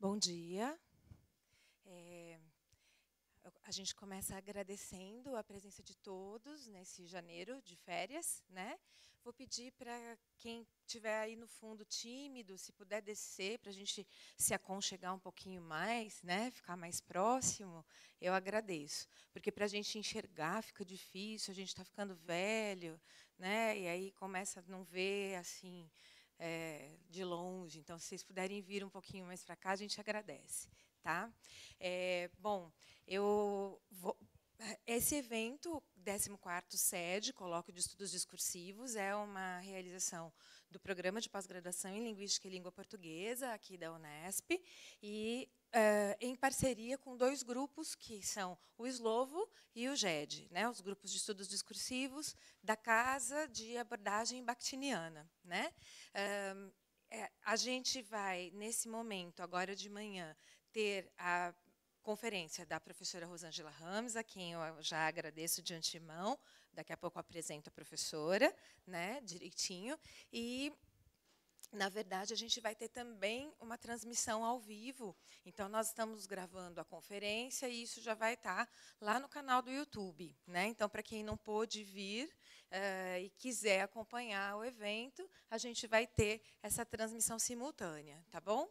Bom dia. É, a gente começa agradecendo a presença de todos nesse janeiro de férias, né? Vou pedir para quem tiver aí no fundo tímido, se puder descer para a gente se aconchegar um pouquinho mais, né? Ficar mais próximo. Eu agradeço, porque para a gente enxergar fica difícil. A gente está ficando velho, né? E aí começa a não ver assim é, de longe. Então, se vocês puderem vir um pouquinho mais para cá, a gente agradece. Tá? É, bom, eu vou, é, esse evento, 14º sede Colóquio de Estudos Discursivos, é uma realização do Programa de Pós-Graduação em Linguística e Língua Portuguesa, aqui da Unesp, e Uh, em parceria com dois grupos que são o Slovo e o GED, né, os grupos de estudos discursivos da Casa de Abordagem Bakhtiniana. Né? Uh, a gente vai, nesse momento, agora de manhã, ter a conferência da professora Rosângela Ramos, a quem eu já agradeço de antemão, daqui a pouco apresento a professora, né, direitinho, e na verdade, a gente vai ter também uma transmissão ao vivo. Então, nós estamos gravando a conferência e isso já vai estar lá no canal do YouTube. Né? Então, para quem não pôde vir eh, e quiser acompanhar o evento, a gente vai ter essa transmissão simultânea, tá bom?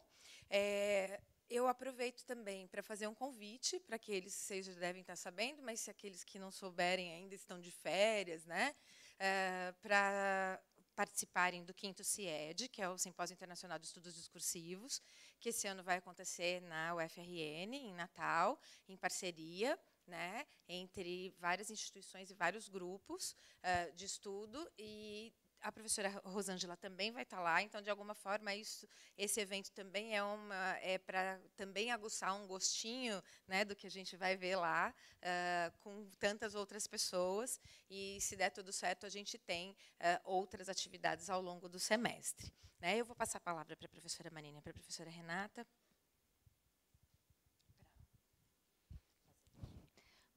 É, eu aproveito também para fazer um convite para aqueles que vocês já devem estar sabendo, mas se aqueles que não souberem ainda estão de férias, né? Eh, para participarem do quinto CIED, que é o Simpósio Internacional de Estudos Discursivos, que esse ano vai acontecer na UFRN, em Natal, em parceria né, entre várias instituições e vários grupos uh, de estudo, e a professora Rosângela também vai estar tá lá, então de alguma forma isso, esse evento também é uma é para também aguçar um gostinho né, do que a gente vai ver lá uh, com tantas outras pessoas e se der tudo certo a gente tem uh, outras atividades ao longo do semestre. Né? Eu vou passar a palavra para a professora Marina, para a professora Renata.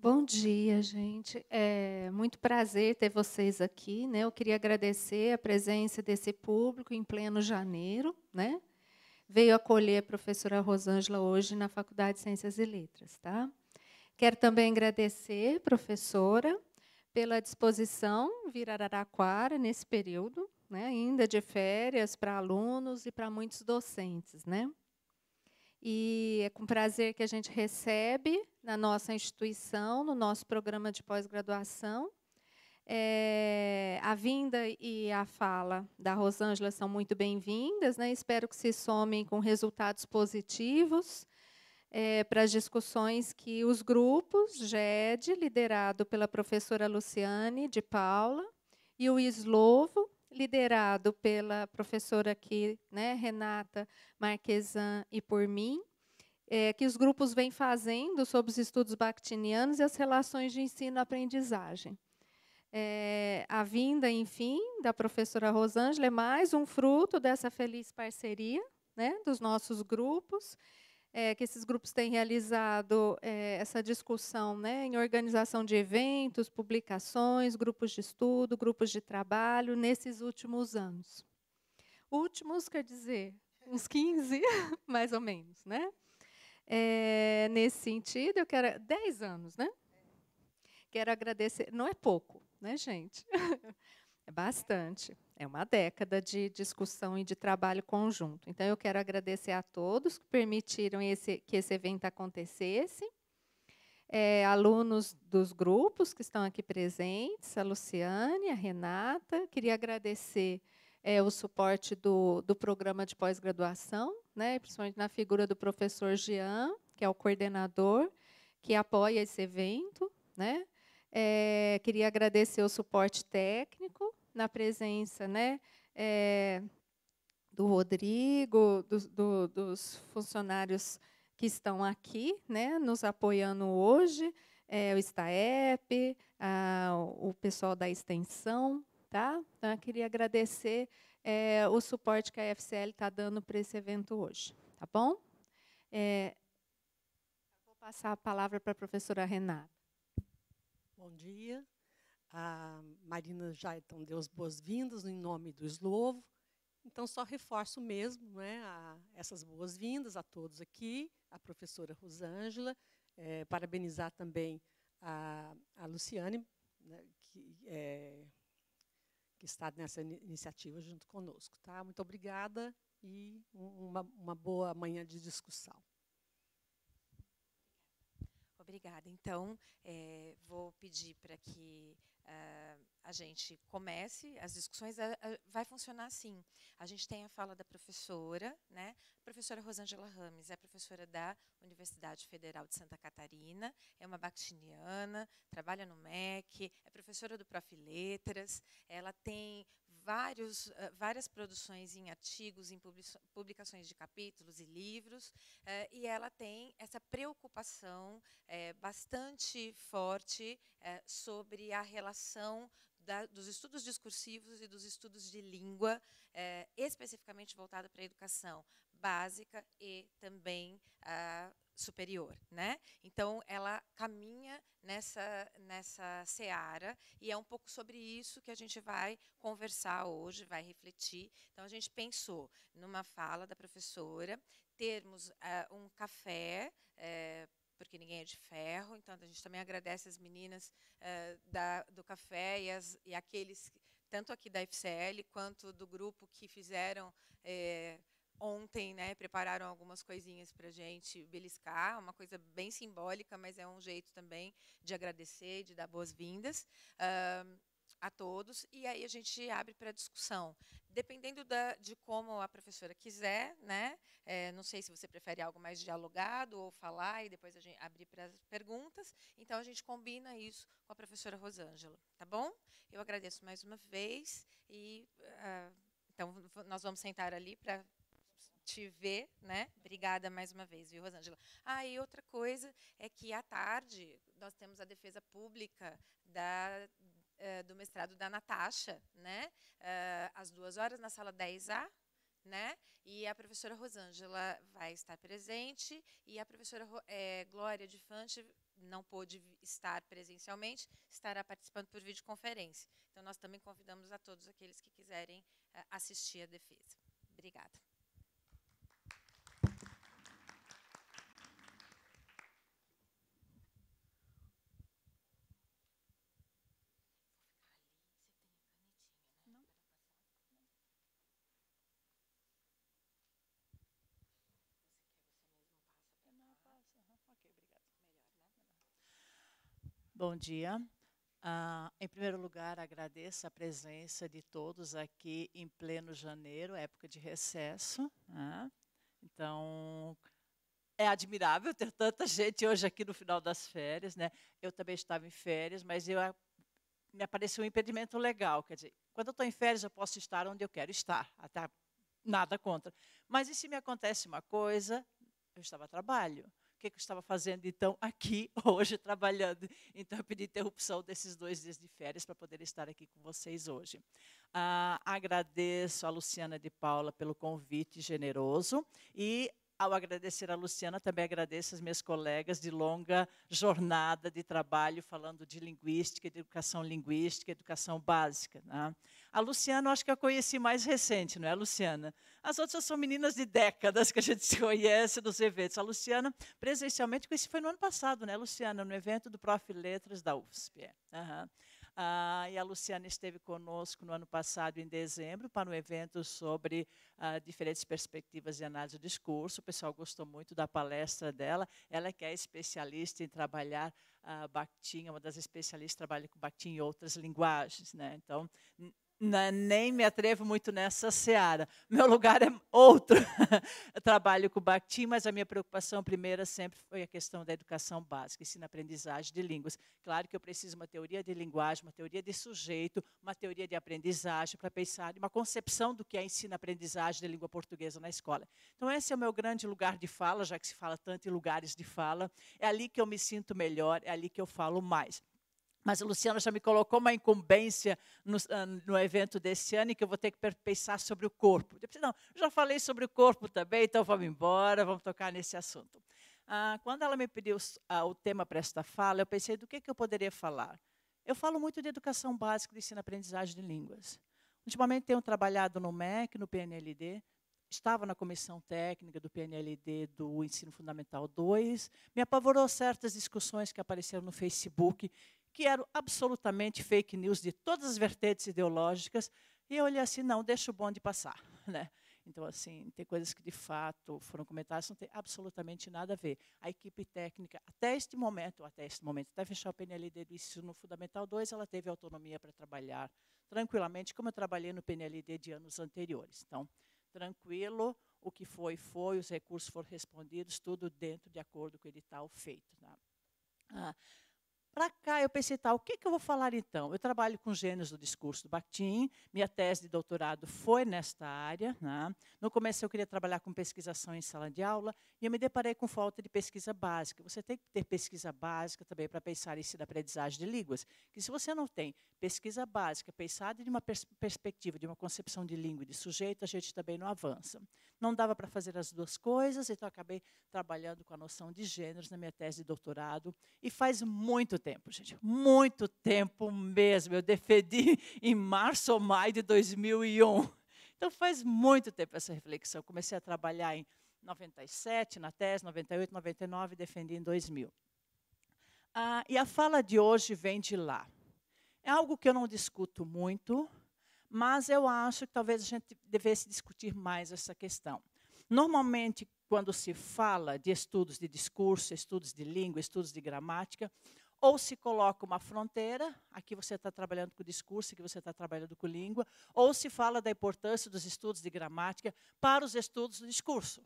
Bom dia, gente. É muito prazer ter vocês aqui. Né? Eu queria agradecer a presença desse público em pleno janeiro. Né? Veio acolher a professora Rosângela hoje na Faculdade de Ciências e Letras. Tá? Quero também agradecer, professora, pela disposição vir a Araraquara nesse período, né? ainda de férias para alunos e para muitos docentes. Né? E é com prazer que a gente recebe na nossa instituição, no nosso programa de pós-graduação. É, a vinda e a fala da Rosângela são muito bem-vindas. Né? Espero que se somem com resultados positivos é, para as discussões que os grupos GED, liderado pela professora Luciane de Paula, e o Islovo, liderado pela professora aqui, né, Renata Marquesan, e por mim, é, que os grupos vêm fazendo sobre os estudos bakhtinianos e as relações de ensino-aprendizagem. É, a vinda, enfim, da professora Rosângela é mais um fruto dessa feliz parceria né, dos nossos grupos é, que esses grupos têm realizado é, essa discussão né, em organização de eventos, publicações, grupos de estudo, grupos de trabalho, nesses últimos anos. Últimos quer dizer uns 15, mais ou menos. Né? É, nesse sentido, eu quero. 10 anos, né? Quero agradecer. Não é pouco, né, gente? É bastante. É uma década de discussão e de trabalho conjunto. Então, eu quero agradecer a todos que permitiram esse, que esse evento acontecesse. É, alunos dos grupos que estão aqui presentes, a Luciane, a Renata. Queria agradecer é, o suporte do, do programa de pós-graduação, né, principalmente na figura do professor Jean, que é o coordenador, que apoia esse evento. Né? É, queria agradecer o suporte técnico na presença né, é, do Rodrigo, do, do, dos funcionários que estão aqui, né, nos apoiando hoje, é, o STAEP, a, o pessoal da extensão. Tá? Então, eu queria agradecer é, o suporte que a FCL está dando para esse evento hoje. Tá bom? É, vou passar a palavra para a professora Renata. Bom dia a Marina já é, então deu as boas-vindas em nome do Slovo. Então, só reforço mesmo né, a, essas boas-vindas a todos aqui, a professora Rosângela, é, parabenizar também a, a Luciane, né, que, é, que, está nessa iniciativa junto conosco. Tá? Muito obrigada e uma, uma boa manhã de discussão. Obrigada. Então, é, vou pedir para que Uh, a gente comece as discussões, vai funcionar assim. A gente tem a fala da professora, né? A professora Rosângela Rames é professora da Universidade Federal de Santa Catarina, é uma bactiniana trabalha no MEC, é professora do Prof. Letras, ela tem vários, eh, várias produções em artigos, em publicações de capítulos e livros, eh, e ela tem essa preocupação eh, bastante forte sobre a relação dos estudos discursivos e dos estudos de língua, especificamente voltada para a educação básica e também superior, né? Então ela caminha nessa nessa seara e é um pouco sobre isso que a gente vai conversar hoje, vai refletir. Então a gente pensou numa fala da professora termos uh, um café eh, porque ninguém é de ferro, então a gente também agradece as meninas uh, da, do café e, as, e aqueles tanto aqui da FCL quanto do grupo que fizeram ontem, né, prepararam algumas coisinhas para gente beliscar, uma coisa bem simbólica, mas é um jeito também de agradecer, de dar boas-vindas. Uh, a todos e aí a gente abre para discussão. Dependendo da, de como a professora quiser, né? É, não sei se você prefere algo mais dialogado ou falar e depois a gente abrir para perguntas. Então a gente combina isso com a professora Rosângela, tá bom? Eu agradeço mais uma vez e uh, então nós vamos sentar ali para te ver, né? Obrigada mais uma vez, viu, Rosângela? Ah, e outra coisa é que à tarde nós temos a defesa pública da, eh, do mestrado da Natasha, né? Eh, às duas horas na sala 10A, né? E a professora Rosângela vai estar presente e a professora é, Glória de Fante não pôde estar presencialmente, estará participando por videoconferência. Então, nós também convidamos a todos aqueles que quiserem assistir a defesa. Obrigada. Bom dia. Ah, em primeiro lugar, agradeço a presença de todos aqui em pleno janeiro, época de recesso. Né? Então, é admirável ter tanta gente hoje aqui no final das férias. Né? Eu também estava em férias, mas eu, me apareceu um impedimento legal. Quer dizer, quando eu estou em férias, eu posso estar onde eu quero estar, até nada contra. Mas e se me acontece uma coisa? Eu estava a trabalho que, que eu estava fazendo, então, aqui, hoje, trabalhando. Então, eu pedi interrupção desses dois dias de férias para poder estar aqui com vocês hoje. Ah, agradeço a Luciana de Paula pelo convite generoso e ao agradecer a Luciana, também agradeço as minhas colegas de longa jornada de trabalho falando de linguística, de educação linguística, educação básica. Né? A Luciana, acho que eu conheci mais recente, não é, Luciana? As outras são meninas de décadas que a gente se conhece dos eventos. A Luciana, presencialmente, conheci foi no ano passado, né, Luciana? No evento do Prof. Letras da UFSP. Uhum. É, ah, e a Luciana esteve conosco no ano passado, em dezembro, para um evento sobre ah, diferentes perspectivas de análise do discurso. O pessoal gostou muito da palestra dela. Ela que é especialista em trabalhar ah, Bakhtin, é uma das especialistas, trabalha com Bakhtin e outras linguagens. Né? Então, né, nem me atrevo muito nessa seara. Meu lugar é outro. Eu trabalho com o Bhakti, mas a minha preocupação primeira sempre foi a questão da educação básica, ensino aprendizagem de línguas. Claro que eu preciso de uma teoria de linguagem, uma teoria de sujeito, uma teoria de aprendizagem para pensar, uma concepção do que é ensino aprendizagem de língua portuguesa na escola. Então, esse é o meu grande lugar de fala, já que se fala tanto em lugares de fala. É ali que eu me sinto melhor, é ali que eu falo mais. Mas a Luciana já me colocou uma incumbência no, ah, no, evento desse ano e que eu vou ter que pensar sobre o corpo. Eu não, já falei sobre o corpo também, então vamos embora, vamos tocar nesse assunto. Ah, quando ela me pediu ah, o tema para esta fala, eu pensei do que, que eu poderia falar. Eu falo muito de educação básica, de ensino-aprendizagem de línguas. Ultimamente tenho trabalhado no MEC, no PNLD, estava na comissão técnica do PNLD do Ensino Fundamental 2. Me apavorou certas discussões que apareceram no Facebook que eram absolutamente fake news de todas as vertentes ideológicas. E eu olhei assim, não, deixa o bonde passar. Né? Então, assim, tem coisas que de fato foram comentadas, não tem absolutamente nada a ver. A equipe técnica, até este momento, até este momento, até fechar o PNLD do ensino no Fundamental 2, ela teve autonomia para trabalhar tranquilamente, como eu trabalhei no PNLD de anos anteriores. Então, tranquilo, o que foi, foi, os recursos foram respondidos, tudo dentro de acordo com o edital feito. Né? Ah, para cá, eu pensei, tá, o que, que eu vou falar então? Eu trabalho com gênios do discurso do Bakhtin, minha tese de doutorado foi nesta área. Né? No começo eu queria trabalhar com pesquisação em sala de aula e eu me deparei com falta de pesquisa básica. Você tem que ter pesquisa básica também para pensar em da aprendizagem de línguas, que se você não tem pesquisa básica pensada de uma pers perspectiva, de uma concepção de língua e de sujeito, a gente também não avança. Não dava para fazer as duas coisas, então acabei trabalhando com a noção de gêneros na minha tese de doutorado e faz muito tempo, gente. Muito tempo mesmo. Eu defendi em março ou maio de 2001. Então faz muito tempo essa reflexão. comecei a trabalhar em 97, na tese, 98, 99, defendi em 2000. Ah, e a fala de hoje vem de lá. É algo que eu não discuto muito, mas eu acho que talvez a gente devesse discutir mais essa questão. Normalmente, quando se fala de estudos de discurso, estudos de língua, estudos de gramática, ou se coloca uma fronteira, aqui você está trabalhando com discurso, aqui você está trabalhando com língua, ou se fala da importância dos estudos de gramática para os estudos do discurso.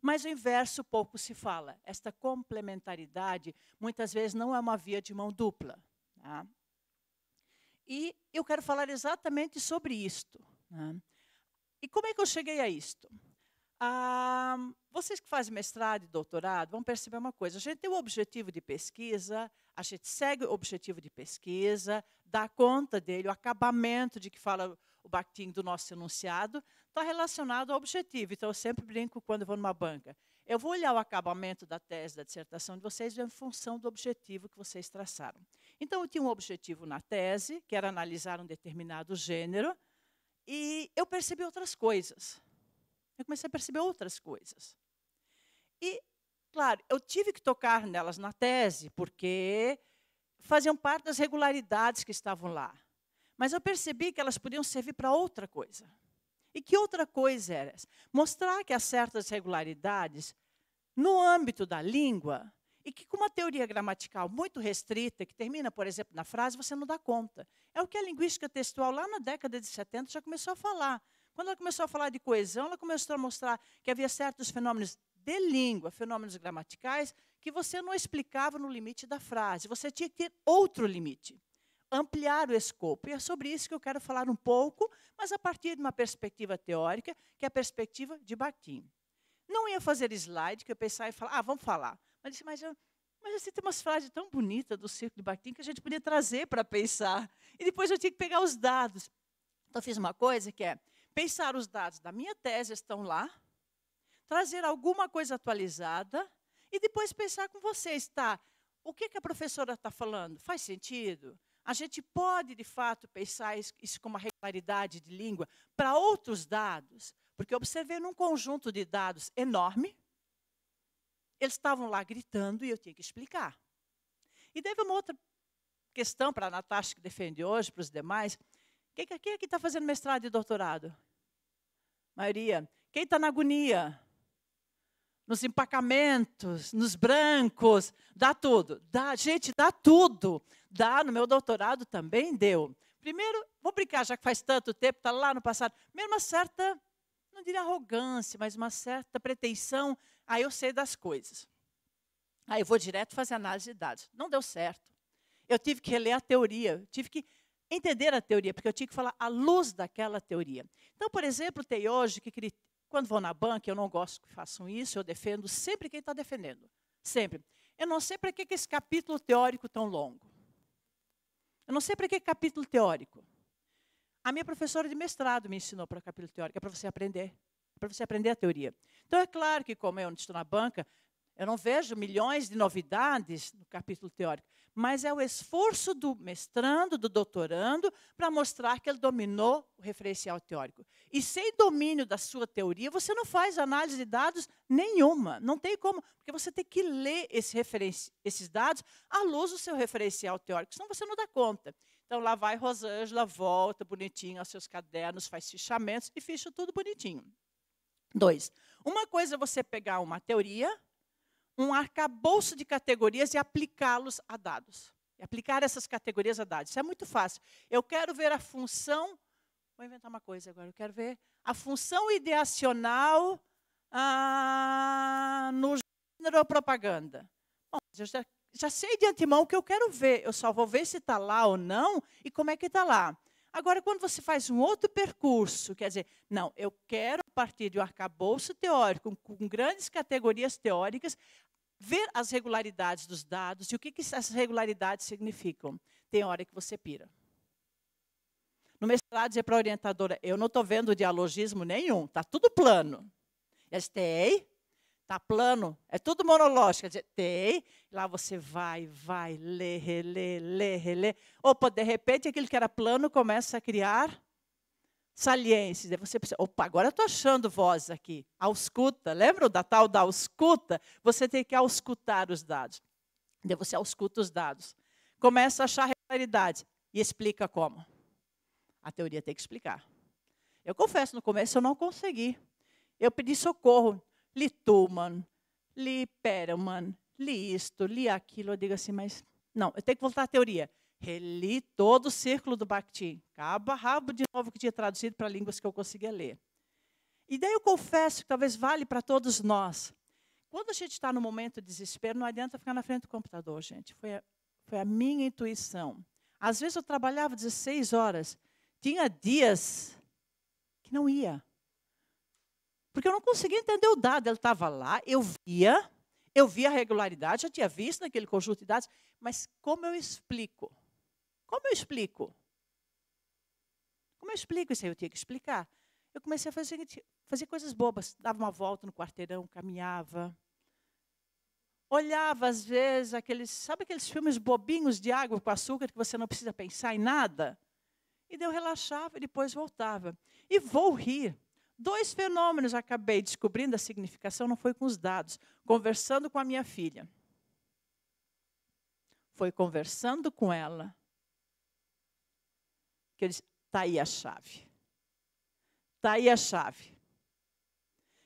Mas o inverso pouco se fala. Esta complementaridade, muitas vezes, não é uma via de mão dupla. Tá? E eu quero falar exatamente sobre isto. Né? E como é que eu cheguei a isto? Ah, vocês que fazem mestrado e doutorado vão perceber uma coisa. A gente tem o objetivo de pesquisa, a gente segue o objetivo de pesquisa, dá conta dele, o acabamento de que fala o Bakhtin do nosso enunciado, está relacionado ao objetivo. Então, eu sempre brinco quando vou numa banca. Eu vou olhar o acabamento da tese, da dissertação de vocês, em função do objetivo que vocês traçaram. Então, eu tinha um objetivo na tese, que era analisar um determinado gênero, e eu percebi outras coisas. Eu comecei a perceber outras coisas. E Claro, eu tive que tocar nelas na tese, porque faziam parte das regularidades que estavam lá. Mas eu percebi que elas podiam servir para outra coisa. E que outra coisa era Mostrar que há certas regularidades no âmbito da língua e que com uma teoria gramatical muito restrita, que termina, por exemplo, na frase, você não dá conta. É o que a linguística textual, lá na década de 70, já começou a falar. Quando ela começou a falar de coesão, ela começou a mostrar que havia certos fenômenos de língua, fenômenos gramaticais, que você não explicava no limite da frase. Você tinha que ter outro limite, ampliar o escopo. E é sobre isso que eu quero falar um pouco, mas a partir de uma perspectiva teórica, que é a perspectiva de Bakhtin. Não ia fazer slide, que eu pensava e falar, ah, vamos falar. Mas disse, mas, eu, mas assim, tem umas frases tão bonitas do circo de Bakhtin que a gente podia trazer para pensar. E depois eu tinha que pegar os dados. Então, eu fiz uma coisa que é pensar os dados da minha tese, estão lá, trazer alguma coisa atualizada e depois pensar com vocês, tá? O que, que a professora está falando? Faz sentido? A gente pode, de fato, pensar isso como uma regularidade de língua para outros dados, porque eu observei num conjunto de dados enorme, eles estavam lá gritando e eu tinha que explicar. E teve uma outra questão para a Natasha, que defende hoje, para os demais. Quem, é que está fazendo mestrado e doutorado? Maioria. Quem está na agonia? nos empacamentos, nos brancos, dá tudo. Dá, gente, dá tudo. Dá, no meu doutorado também deu. Primeiro, vou brincar, já que faz tanto tempo, está lá no passado, mesmo uma certa, não diria arrogância, mas uma certa pretensão, aí eu sei das coisas. Aí eu vou direto fazer análise de dados. Não deu certo. Eu tive que reler a teoria, tive que entender a teoria, porque eu tinha que falar à luz daquela teoria. Então, por exemplo, tem hoje que quando vou na banca, eu não gosto que façam isso, eu defendo sempre quem está defendendo. Sempre. Eu não sei para que, esse capítulo teórico tão longo. Eu não sei para que capítulo teórico. A minha professora de mestrado me ensinou para o capítulo teórico, é para você aprender. É para você aprender a teoria. Então, é claro que, como eu não estou na banca, eu não vejo milhões de novidades no capítulo teórico, mas é o esforço do mestrando, do doutorando, para mostrar que ele dominou o referencial teórico. E sem domínio da sua teoria, você não faz análise de dados nenhuma. Não tem como, porque você tem que ler esse esses dados à luz do seu referencial teórico, senão você não dá conta. Então lá vai Rosângela, volta bonitinho aos seus cadernos, faz fichamentos e ficha tudo bonitinho. Dois, uma coisa é você pegar uma teoria, um arcabouço de categorias e aplicá-los a dados. E aplicar essas categorias a dados. Isso é muito fácil. Eu quero ver a função. Vou inventar uma coisa agora. Eu quero ver a função ideacional ah, no gênero propaganda. Bom, eu já, já sei de antemão o que eu quero ver. Eu só vou ver se está lá ou não e como é que está lá. Agora, quando você faz um outro percurso, quer dizer, não, eu quero, a partir de um arcabouço teórico, com grandes categorias teóricas, ver as regularidades dos dados e o que, que essas regularidades significam. Tem hora que você pira. No mestrado, dizer para a orientadora, eu não estou vendo dialogismo nenhum, está tudo plano. Ela gente tem, está plano, é tudo monológico. Ela tem. Lá você vai, vai, lê, relê, lê, relê. Opa, de repente, aquilo que era plano começa a criar saliências. Você precisa, opa, agora eu estou achando voz aqui. Ausculta, lembra da tal da ausculta? Você tem que auscultar os dados. Daí então, você ausculta os dados. Começa a achar regularidade e explica como. A teoria tem que explicar. Eu confesso, no começo eu não consegui. Eu pedi socorro. Li Tuman, li Perelman, li isto, li aquilo. Eu digo assim, mas não, eu tenho que voltar à teoria. Reli todo o círculo do Bhakti, cabo a rabo de novo que tinha traduzido para línguas que eu conseguia ler. E daí eu confesso que talvez vale para todos nós. Quando a gente está no momento de desespero, não adianta ficar na frente do computador, gente. Foi a, foi a minha intuição. Às vezes eu trabalhava 16 horas. Tinha dias que não ia. Porque eu não conseguia entender o dado. Ele estava lá, eu via, eu via a regularidade, já tinha visto naquele conjunto de dados, mas como eu explico? Como eu explico? Como eu explico isso aí? Eu tinha que explicar. Eu comecei a fazer, fazer coisas bobas. Dava uma volta no quarteirão, caminhava. Olhava, às vezes, aqueles, sabe aqueles filmes bobinhos de água com açúcar que você não precisa pensar em nada? E daí eu relaxava e depois voltava. E vou rir. Dois fenômenos acabei descobrindo a significação, não foi com os dados, conversando com a minha filha. Foi conversando com ela que ele disse: está aí a chave. Está aí a chave.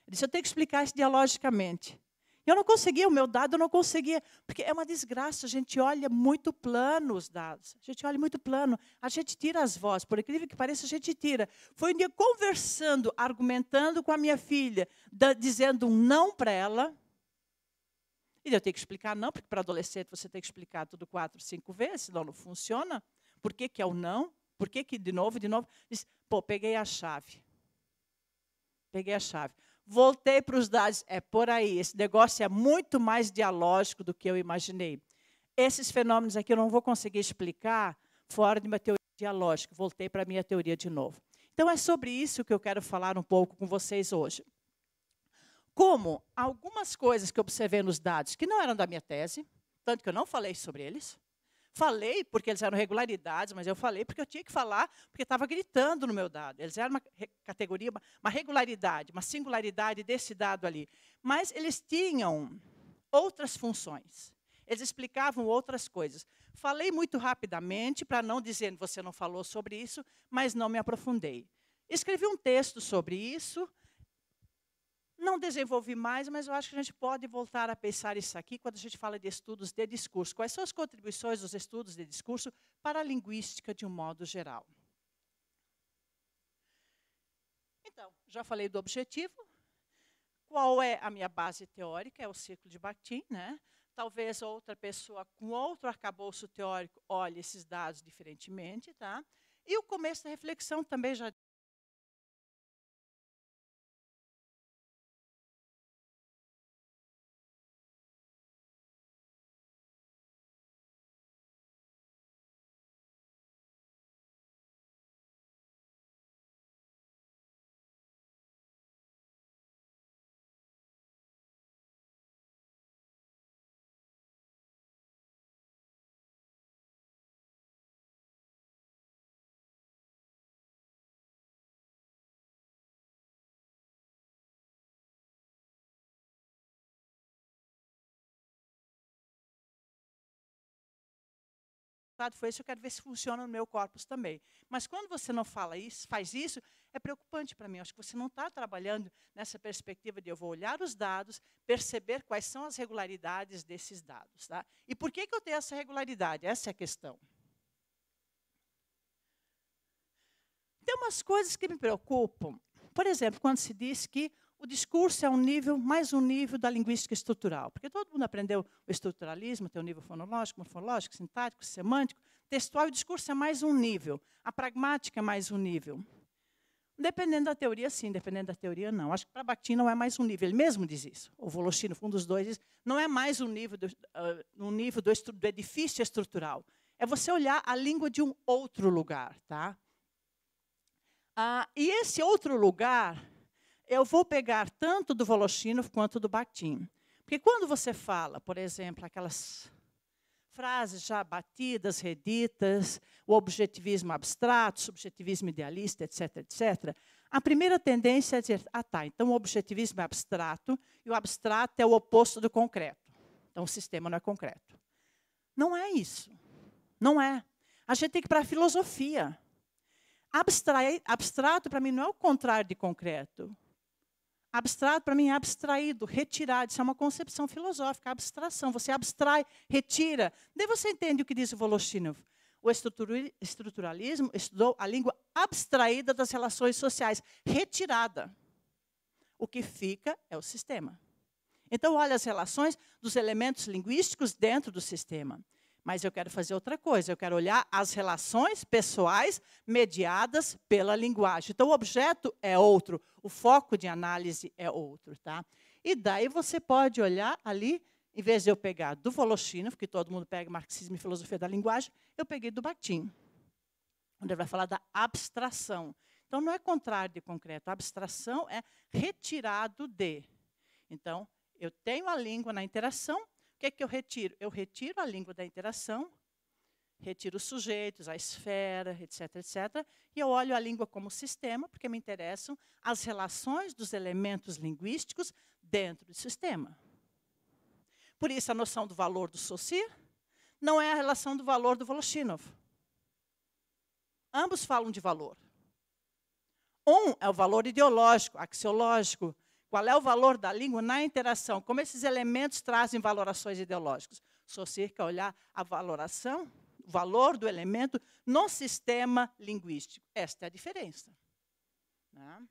Ele disse: eu tenho que explicar isso dialogicamente. Eu não conseguia, o meu dado eu não conseguia, porque é uma desgraça, a gente olha muito plano os dados, a gente olha muito plano, a gente tira as vozes, por incrível que pareça, a gente tira. Foi um dia conversando, argumentando com a minha filha, da, dizendo um não para ela, e eu tenho que explicar não, porque para adolescente você tem que explicar tudo quatro, cinco vezes, senão não funciona. Por que, que é o não? por que, que de novo, de novo? Disse, pô, peguei a chave. Peguei a chave. Voltei para os dados. É por aí. Esse negócio é muito mais dialógico do que eu imaginei. Esses fenômenos aqui eu não vou conseguir explicar fora de uma teoria dialógica. Voltei para a minha teoria de novo. Então é sobre isso que eu quero falar um pouco com vocês hoje. Como algumas coisas que eu observei nos dados que não eram da minha tese, tanto que eu não falei sobre eles, Falei porque eles eram regularidades, mas eu falei porque eu tinha que falar, porque estava gritando no meu dado. Eles eram uma categoria, uma regularidade, uma singularidade desse dado ali. Mas eles tinham outras funções. Eles explicavam outras coisas. Falei muito rapidamente para não dizer que você não falou sobre isso, mas não me aprofundei. Escrevi um texto sobre isso, não desenvolvi mais, mas eu acho que a gente pode voltar a pensar isso aqui quando a gente fala de estudos de discurso. Quais são as contribuições dos estudos de discurso para a linguística de um modo geral? Então, já falei do objetivo. Qual é a minha base teórica? É o círculo de Bakhtin, né? Talvez outra pessoa com outro arcabouço teórico olhe esses dados diferentemente, tá? E o começo da reflexão também já resultado foi esse, eu quero ver se funciona no meu corpus também. Mas quando você não fala isso, faz isso, é preocupante para mim. Eu acho que você não está trabalhando nessa perspectiva de eu vou olhar os dados, perceber quais são as regularidades desses dados. Tá? E por que, que eu tenho essa regularidade? Essa é a questão. Tem umas coisas que me preocupam. Por exemplo, quando se diz que o discurso é um nível, mais um nível da linguística estrutural, porque todo mundo aprendeu o estruturalismo, tem o um nível fonológico, morfológico, sintático, semântico, textual, o discurso é mais um nível, a pragmática é mais um nível. Dependendo da teoria, sim, dependendo da teoria, não. Acho que para Bakhtin não é mais um nível, ele mesmo diz isso. O Voloshinov, um dos dois, diz, não é mais um nível, do, uh, um nível do, estru, do edifício estrutural. É você olhar a língua de um outro lugar. Tá? Ah, e esse outro lugar eu vou pegar tanto do Volochino quanto do Bakhtin. Porque quando você fala, por exemplo, aquelas frases já batidas, reditas, o objetivismo abstrato, subjetivismo idealista, etc., etc., a primeira tendência é dizer, ah, tá, então o objetivismo é abstrato e o abstrato é o oposto do concreto. Então o sistema não é concreto. Não é isso. Não é. A gente tem que ir para a filosofia. abstrato, para mim, não é o contrário de concreto. Abstrato, para mim, é abstraído, retirado. Isso é uma concepção filosófica, abstração. Você abstrai, retira. Daí você entende o que diz o Voloshinov. O estruturalismo estudou a língua abstraída das relações sociais, retirada. O que fica é o sistema. Então, olha as relações dos elementos linguísticos dentro do sistema. Mas eu quero fazer outra coisa, eu quero olhar as relações pessoais mediadas pela linguagem. Então, o objeto é outro, o foco de análise é outro. Tá? E daí você pode olhar ali, em vez de eu pegar do Voloshinov, que todo mundo pega marxismo e filosofia da linguagem, eu peguei do Bakhtin, onde ele vai falar da abstração. Então, não é contrário de concreto, a abstração é retirado de. Então, eu tenho a língua na interação, que, que eu retiro? Eu retiro a língua da interação, retiro os sujeitos, a esfera, etc, etc. E eu olho a língua como sistema, porque me interessam as relações dos elementos linguísticos dentro do sistema. Por isso, a noção do valor do Saussure não é a relação do valor do Voloshinov. Ambos falam de valor. Um é o valor ideológico, axiológico, qual é o valor da língua na interação? Como esses elementos trazem valorações ideológicas? Só cerca olhar a valoração, o valor do elemento no sistema linguístico. Esta é a diferença. Né?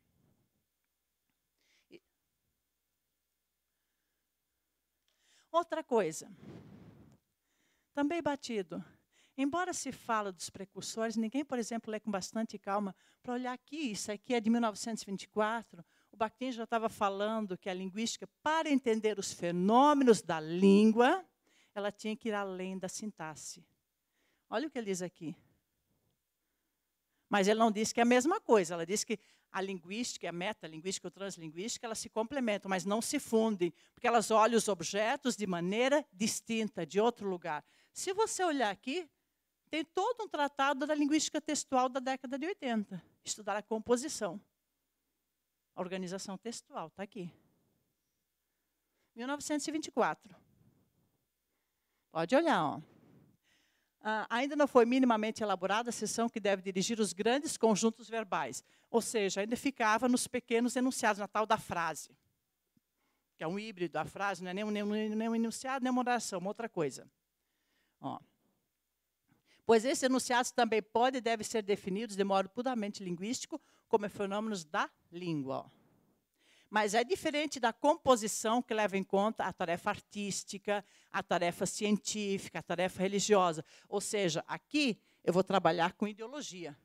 Outra coisa, também batido. Embora se fale dos precursores, ninguém, por exemplo, lê com bastante calma para olhar aqui, isso aqui é de 1924, Bakhtin já estava falando que a linguística, para entender os fenômenos da língua, ela tinha que ir além da sintaxe. Olha o que ele diz aqui. Mas ele não diz que é a mesma coisa. Ela diz que a linguística, a metalinguística ou translinguística, elas se complementam, mas não se fundem, porque elas olham os objetos de maneira distinta, de outro lugar. Se você olhar aqui, tem todo um tratado da linguística textual da década de 80, estudar a composição. A organização textual está aqui. 1924. Pode olhar. Ó. Ah, ainda não foi minimamente elaborada a sessão que deve dirigir os grandes conjuntos verbais. Ou seja, ainda ficava nos pequenos enunciados, na tal da frase. Que é um híbrido, a frase não é nem um, nem um, nem um enunciado, nem uma oração, uma outra coisa. Ó. Pois esses enunciados também podem e devem ser definidos de modo puramente linguístico como fenômenos da língua. Mas é diferente da composição que leva em conta a tarefa artística, a tarefa científica, a tarefa religiosa. Ou seja, aqui eu vou trabalhar com ideologia.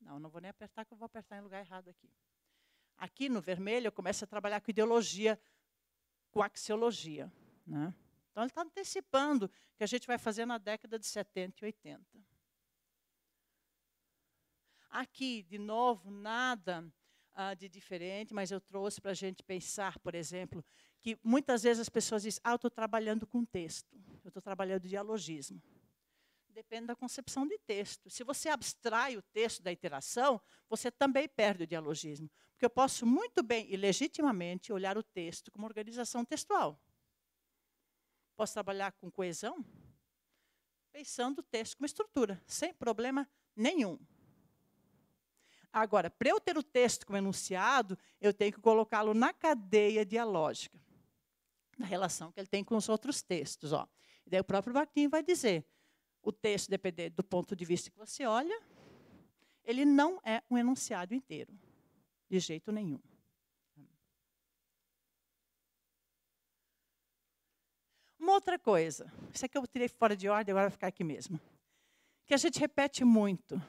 Não, não vou nem apertar, que eu vou apertar em lugar errado aqui. Aqui no vermelho, eu começo a trabalhar com ideologia, com axiologia. Né? Então, ele está antecipando o que a gente vai fazer na década de 70 e 80. Aqui, de novo, nada ah, de diferente, mas eu trouxe para a gente pensar, por exemplo, que muitas vezes as pessoas dizem: Ah, eu estou trabalhando com texto, eu estou trabalhando dialogismo. Depende da concepção de texto. Se você abstrai o texto da interação, você também perde o dialogismo. Porque eu posso muito bem e legitimamente olhar o texto como organização textual. Posso trabalhar com coesão, pensando o texto como estrutura, sem problema nenhum. Agora, para eu ter o texto como enunciado, eu tenho que colocá-lo na cadeia dialógica, na relação que ele tem com os outros textos. Ó. E daí o próprio Martin vai dizer: o texto, dependendo do ponto de vista que você olha, ele não é um enunciado inteiro, de jeito nenhum. Uma outra coisa, isso aqui eu tirei fora de ordem, agora vai ficar aqui mesmo, que a gente repete muito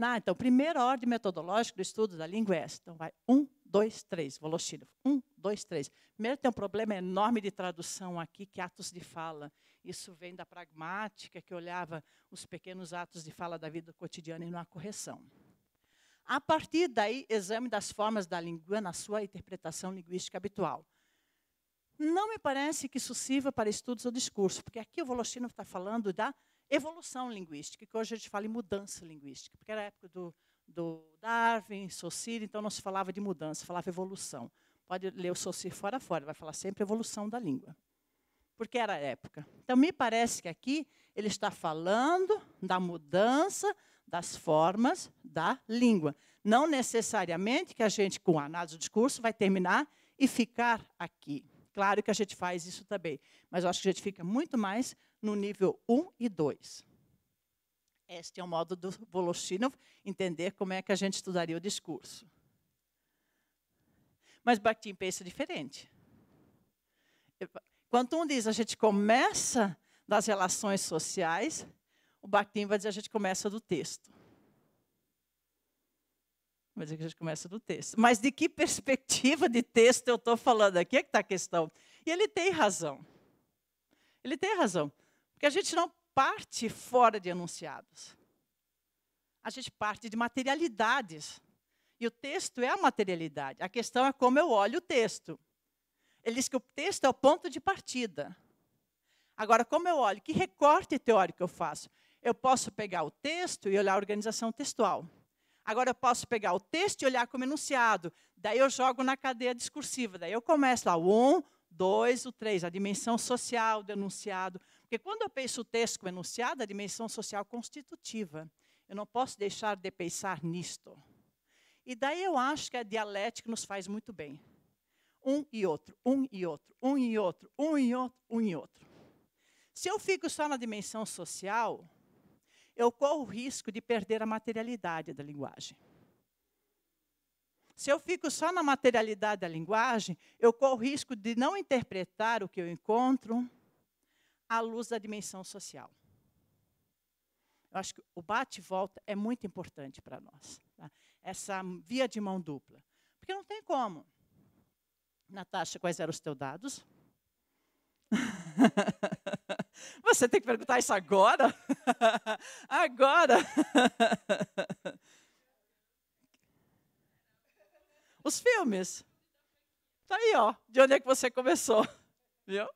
ah, então, primeira ordem metodológica do estudo da língua é essa. Então, vai um, dois, três, Voloshinov. Um, dois, três. Primeiro, tem um problema enorme de tradução aqui, que é atos de fala. Isso vem da pragmática, que olhava os pequenos atos de fala da vida cotidiana e não há correção. A partir daí, exame das formas da língua na sua interpretação linguística habitual. Não me parece que isso sirva para estudos do discurso, porque aqui o Volostinov está falando da evolução linguística, que hoje a gente fala em mudança linguística, porque era a época do, do Darwin, Saussure, então não se falava de mudança, falava evolução. Pode ler o Saussure fora fora, vai falar sempre evolução da língua. Porque era a época. Então, me parece que aqui ele está falando da mudança das formas da língua. Não necessariamente que a gente, com a análise do discurso, vai terminar e ficar aqui. Claro que a gente faz isso também, mas eu acho que a gente fica muito mais no nível 1 e 2. Este é o modo do Voloshinov entender como é que a gente estudaria o discurso. Mas Bakhtin pensa diferente. Quando um diz a gente começa das relações sociais, o Bakhtin vai dizer a gente começa do texto. Vai dizer que a gente começa do texto. Mas de que perspectiva de texto eu estou falando aqui é que está a questão. E ele tem razão. Ele tem razão. Porque a gente não parte fora de enunciados. A gente parte de materialidades. E o texto é a materialidade. A questão é como eu olho o texto. Ele diz que o texto é o ponto de partida. Agora, como eu olho, que recorte teórico eu faço? Eu posso pegar o texto e olhar a organização textual. Agora eu posso pegar o texto e olhar como enunciado. Daí eu jogo na cadeia discursiva. Daí eu começo lá o um, dois, o três, a dimensão social do enunciado, porque quando eu penso o texto como enunciado, a dimensão social constitutiva, eu não posso deixar de pensar nisto. E daí eu acho que a dialética nos faz muito bem. Um e outro, um e outro, um e outro, um e outro, um e outro. Se eu fico só na dimensão social, eu corro o risco de perder a materialidade da linguagem. Se eu fico só na materialidade da linguagem, eu corro o risco de não interpretar o que eu encontro à luz da dimensão social. Eu acho que o bate-volta é muito importante para nós. Tá? Essa via de mão dupla. Porque não tem como. Natasha, quais eram os teus dados? Você tem que perguntar isso agora? agora! Os filmes. Tá aí, ó, de onde é que você começou, viu?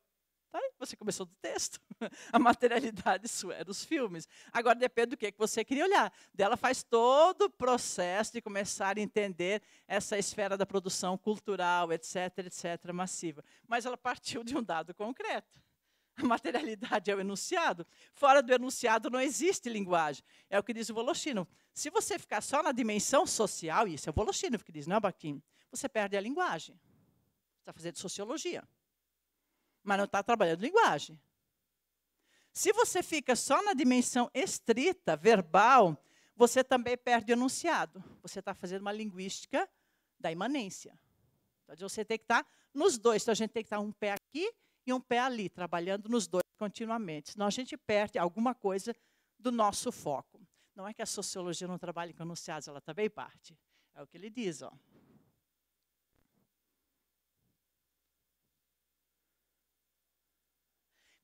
Tá você começou do texto. A materialidade isso era é os filmes. Agora depende do que você queria olhar. Dela faz todo o processo de começar a entender essa esfera da produção cultural, etc, etc, massiva. Mas ela partiu de um dado concreto. A materialidade é o enunciado. Fora do enunciado não existe linguagem. É o que diz o Voloshinov. Se você ficar só na dimensão social, isso é o Voloshinov que diz, não é, Baquim? Você perde a linguagem. Você está fazendo sociologia mas não está trabalhando linguagem. Se você fica só na dimensão estrita, verbal, você também perde o enunciado. Você está fazendo uma linguística da imanência. Então, você tem que estar tá nos dois. Então, a gente tem que estar tá um pé aqui e um pé ali, trabalhando nos dois continuamente. Senão, a gente perde alguma coisa do nosso foco. Não é que a sociologia não trabalhe com enunciados, ela também parte. É o que ele diz, ó.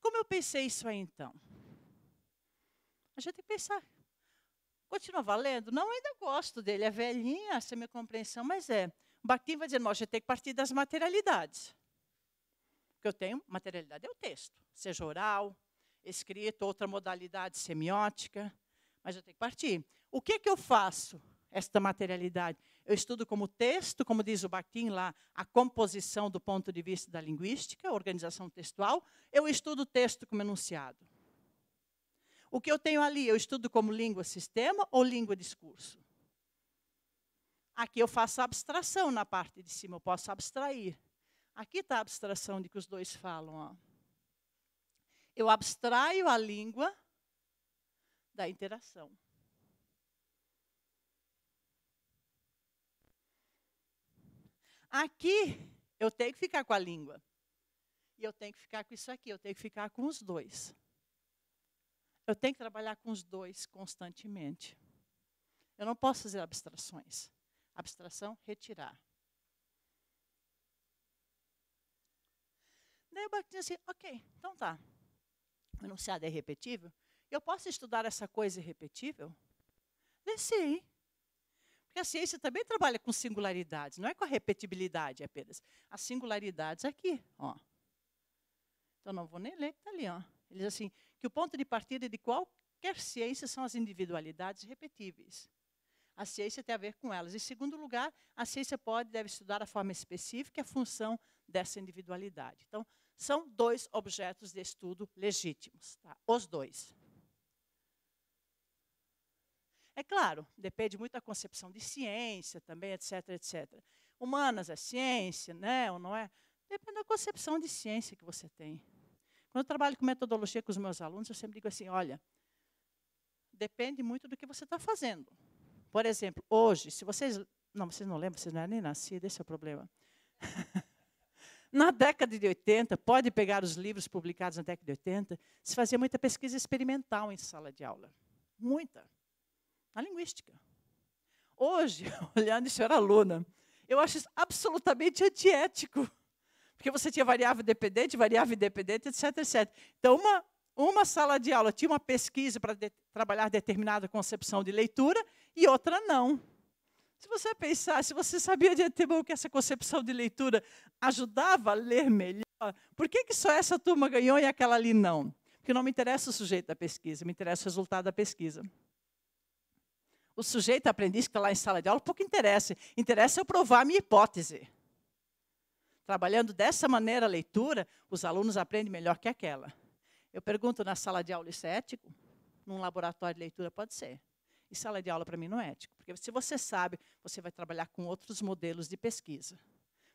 Como eu pensei isso aí então? A gente tem que pensar. Continua valendo? Não, ainda gosto dele. É velhinha essa é minha compreensão, mas é. O Bakhtin vai dizer, nós a gente tem que partir das materialidades. O que eu tenho, materialidade é o texto, seja oral, escrito, outra modalidade semiótica, mas eu tenho que partir. O que, que eu faço? esta materialidade. Eu estudo como texto, como diz o Bakhtin lá, a composição do ponto de vista da linguística, organização textual. Eu estudo texto como enunciado. O que eu tenho ali, eu estudo como língua-sistema ou língua-discurso? Aqui eu faço abstração na parte de cima, eu posso abstrair. Aqui está a abstração de que os dois falam. Ó. Eu abstraio a língua da interação. Aqui eu tenho que ficar com a língua. E eu tenho que ficar com isso aqui, eu tenho que ficar com os dois. Eu tenho que trabalhar com os dois constantemente. Eu não posso fazer abstrações. Abstração, retirar. Daí o Bakhtin assim, ok, então tá. O enunciado é repetível? Eu posso estudar essa coisa irrepetível? Desci a ciência também trabalha com singularidades, não é com a repetibilidade apenas. As singularidades aqui, ó. Então não vou nem ler que está ali, ó. Ele diz assim, que o ponto de partida de qualquer ciência são as individualidades repetíveis. A ciência tem a ver com elas. Em segundo lugar, a ciência pode deve estudar a forma específica e a função dessa individualidade. Então, são dois objetos de estudo legítimos, tá? os dois. É claro, depende muito da concepção de ciência também, etc, etc. Humanas é ciência, né, ou não é? Depende da concepção de ciência que você tem. Quando eu trabalho com metodologia com os meus alunos, eu sempre digo assim, olha, depende muito do que você está fazendo. Por exemplo, hoje, se vocês... Não, vocês não lembram, vocês não eram nem nascidos, esse é o problema. na década de 80, pode pegar os livros publicados na década de 80, se fazia muita pesquisa experimental em sala de aula. Muita na linguística. Hoje, olhando isso, eu era aluna, eu acho isso absolutamente antiético, porque você tinha variável dependente, variável independente, etc, etc. Então, uma, uma sala de aula tinha uma pesquisa para de, trabalhar determinada concepção de leitura e outra não. Se você pensar, se você sabia de antemão que essa concepção de leitura ajudava a ler melhor, por que, que só essa turma ganhou e aquela ali não? Porque não me interessa o sujeito da pesquisa, me interessa o resultado da pesquisa o sujeito aprendiz que está lá em sala de aula, pouco interessa. Interessa eu provar a minha hipótese. Trabalhando dessa maneira a leitura, os alunos aprendem melhor que aquela. Eu pergunto na sala de aula, isso é ético? Num laboratório de leitura pode ser. E sala de aula para mim não é ético, porque se você sabe, você vai trabalhar com outros modelos de pesquisa.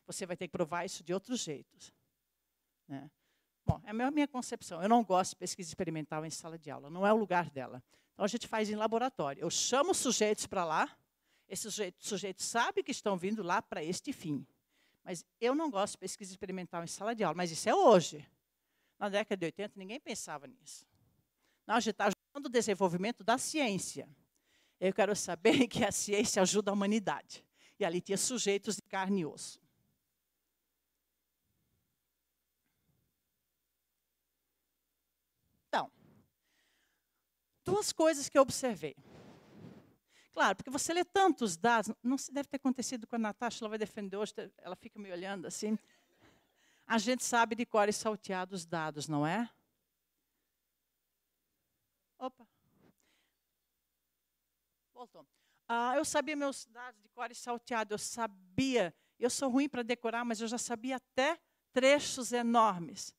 Você vai ter que provar isso de outros jeitos. Né? Bom, é a minha concepção. Eu não gosto de pesquisa experimental em sala de aula, não é o lugar dela. Então a gente faz em laboratório. Eu chamo os sujeitos para lá, esse sujeito, sujeito sabe que estão vindo lá para este fim. Mas eu não gosto de pesquisa experimental em sala de aula, mas isso é hoje. Na década de 80, ninguém pensava nisso. Nós estamos tá ajudando o desenvolvimento da ciência. Eu quero saber que a ciência ajuda a humanidade. E ali tinha sujeitos de carne e osso. duas coisas que eu observei. Claro, porque você lê tantos dados, não se deve ter acontecido com a Natasha, ela vai defender hoje, ela fica me olhando assim. A gente sabe de cor e salteado os dados, não é? Opa. Voltou. Ah, eu sabia meus dados de cor e salteado, eu sabia. Eu sou ruim para decorar, mas eu já sabia até trechos enormes.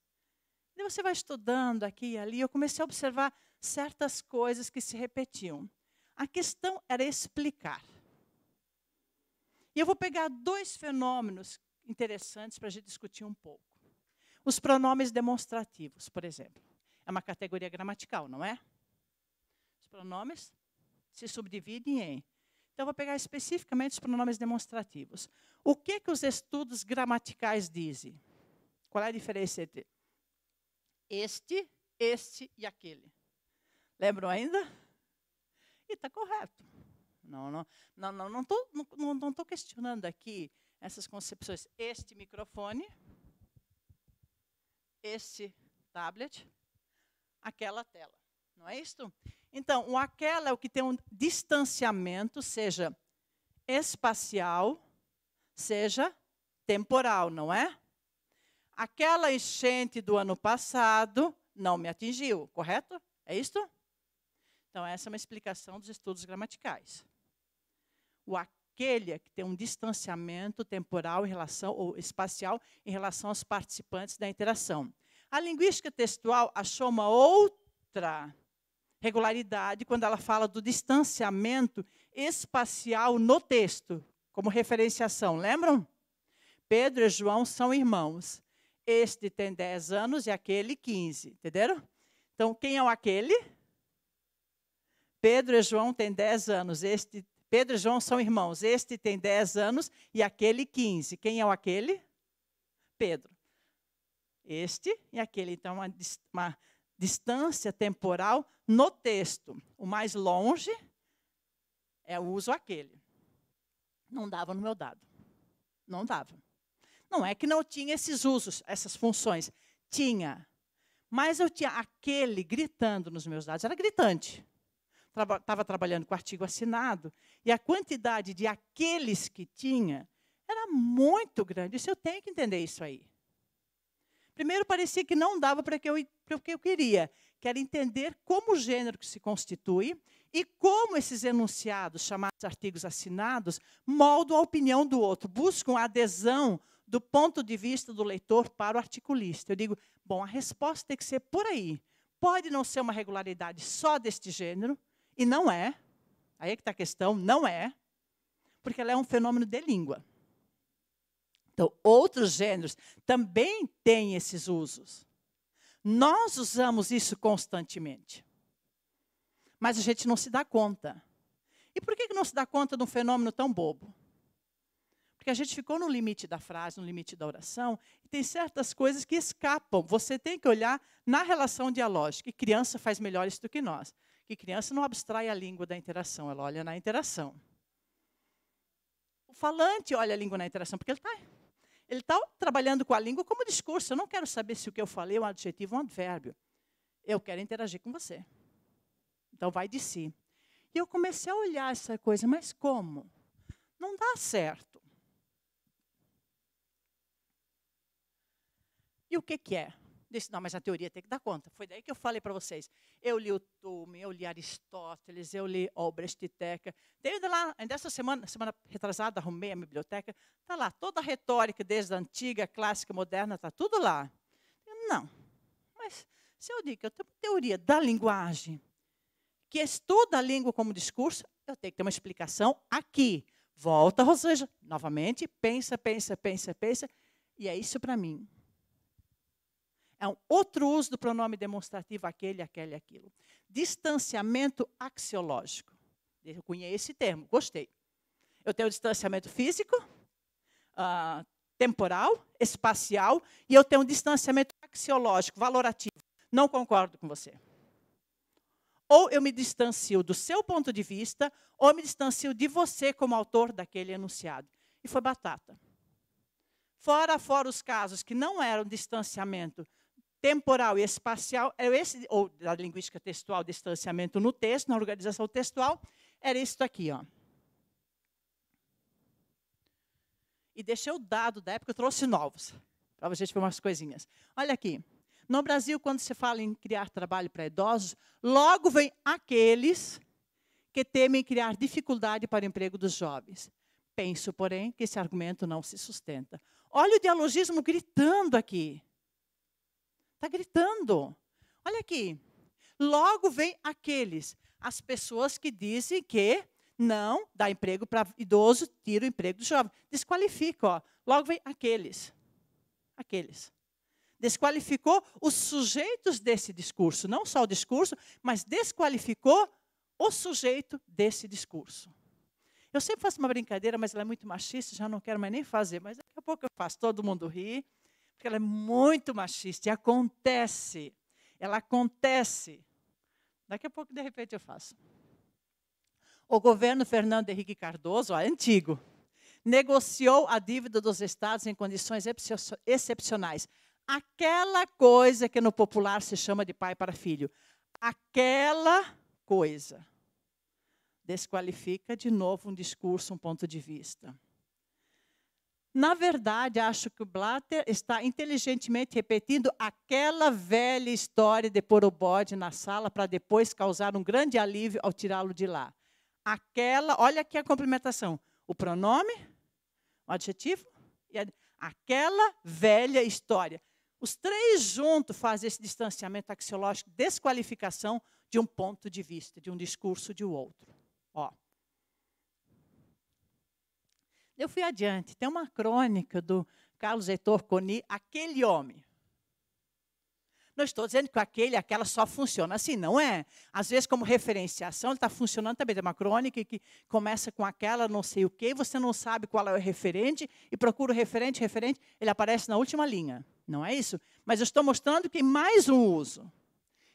E você vai estudando aqui e ali, eu comecei a observar certas coisas que se repetiam. A questão era explicar. E eu vou pegar dois fenômenos interessantes para a gente discutir um pouco. Os pronomes demonstrativos, por exemplo. É uma categoria gramatical, não é? Os pronomes se subdividem em. Então, eu vou pegar especificamente os pronomes demonstrativos. O que, que os estudos gramaticais dizem? Qual é a diferença entre este, este e aquele? Lembram ainda? E está correto. Não, não, não, não, não estou não, não tô questionando aqui essas concepções. Este microfone, este tablet, aquela tela. Não é isto? Então, o aquela é o que tem um distanciamento, seja espacial, seja temporal, não é? Aquela enchente do ano passado não me atingiu, correto? É isto? Então, essa é uma explicação dos estudos gramaticais. O aquele é que tem um distanciamento temporal em relação, ou espacial em relação aos participantes da interação. A linguística textual achou uma outra regularidade quando ela fala do distanciamento espacial no texto, como referenciação, lembram? Pedro e João são irmãos. Este tem 10 anos e aquele 15, entenderam? Então, quem é o aquele? Pedro e João têm 10 anos, este Pedro e João são irmãos. Este tem 10 anos e aquele 15. Quem é o aquele? Pedro. Este e aquele, então uma, uma distância temporal no texto. O mais longe é o uso aquele. Não dava no meu dado. Não dava. Não é que não tinha esses usos, essas funções. Tinha. Mas eu tinha aquele gritando nos meus dados. Era gritante estava trabalhando com artigo assinado, e a quantidade de aqueles que tinha era muito grande. Isso eu tenho que entender isso aí. Primeiro, parecia que não dava para o que eu queria, que era entender como o gênero que se constitui e como esses enunciados, chamados artigos assinados, moldam a opinião do outro, buscam a adesão do ponto de vista do leitor para o articulista. Eu digo, bom, a resposta tem que ser por aí. Pode não ser uma regularidade só deste gênero, e não é, aí é que está a questão, não é, porque ela é um fenômeno de língua. Então, outros gêneros também têm esses usos. Nós usamos isso constantemente. Mas a gente não se dá conta. E por que não se dá conta de um fenômeno tão bobo? Porque a gente ficou no limite da frase, no limite da oração, e tem certas coisas que escapam. Você tem que olhar na relação dialógica. E criança faz melhor isso do que nós que criança não abstrai a língua da interação, ela olha na interação. O falante olha a língua na interação, porque ele está ele tá trabalhando com a língua como discurso. Eu não quero saber se o que eu falei é um adjetivo ou um advérbio. Eu quero interagir com você. Então, vai de si. E eu comecei a olhar essa coisa, mas como? Não dá certo. E o que, que é? disse, não, mas a teoria tem que dar conta. Foi daí que eu falei para vocês. Eu li o Tume, eu li Aristóteles, eu li Albrecht Teca. desde lá, ainda essa semana, semana retrasada, arrumei a biblioteca. Está lá, toda a retórica, desde a antiga, clássica, moderna, está tudo lá. Eu, não, mas se eu digo que eu tenho uma teoria da linguagem, que estuda a língua como discurso, eu tenho que ter uma explicação aqui. Volta, ou seja, novamente, pensa, pensa, pensa, pensa. E é isso para mim. É um outro uso do pronome demonstrativo, aquele, aquele, aquilo. Distanciamento axiológico. Eu conheço esse termo, gostei. Eu tenho distanciamento físico, uh, temporal, espacial, e eu tenho um distanciamento axiológico, valorativo. Não concordo com você. Ou eu me distancio do seu ponto de vista, ou me distancio de você como autor daquele enunciado. E foi batata. Fora, fora os casos que não eram distanciamento temporal e espacial, é esse, ou da linguística textual, distanciamento no texto, na organização textual, era isso aqui. Ó. E deixei o dado da época, eu trouxe novos, para a gente ver umas coisinhas. Olha aqui. No Brasil, quando se fala em criar trabalho para idosos, logo vem aqueles que temem criar dificuldade para o emprego dos jovens. Penso, porém, que esse argumento não se sustenta. Olha o dialogismo gritando aqui. Está gritando. Olha aqui. Logo vem aqueles, as pessoas que dizem que não dá emprego para idoso, tira o emprego do jovem. Desqualifica, ó. Logo vem aqueles. Aqueles. Desqualificou os sujeitos desse discurso, não só o discurso, mas desqualificou o sujeito desse discurso. Eu sempre faço uma brincadeira, mas ela é muito machista, já não quero mais nem fazer, mas daqui a pouco eu faço todo mundo rir. Porque ela é muito machista e acontece. Ela acontece. Daqui a pouco, de repente, eu faço. O governo Fernando Henrique Cardoso, ó, é antigo, negociou a dívida dos estados em condições excepcionais. Aquela coisa que no popular se chama de pai para filho. Aquela coisa desqualifica de novo um discurso, um ponto de vista. Na verdade, acho que o Blatter está inteligentemente repetindo aquela velha história de pôr o bode na sala para depois causar um grande alívio ao tirá-lo de lá. Aquela, olha aqui a complementação: o pronome, o adjetivo e a, aquela velha história. Os três juntos fazem esse distanciamento axiológico, desqualificação de um ponto de vista, de um discurso de outro. Eu fui adiante. Tem uma crônica do Carlos Heitor Coni, aquele homem. Não estou dizendo que aquele, aquela só funciona. Assim, não é. Às vezes, como referenciação, ele está funcionando também. Tem uma crônica que começa com aquela não sei o quê, você não sabe qual é o referente, e procura o referente, referente, ele aparece na última linha. Não é isso? Mas eu estou mostrando que mais um uso.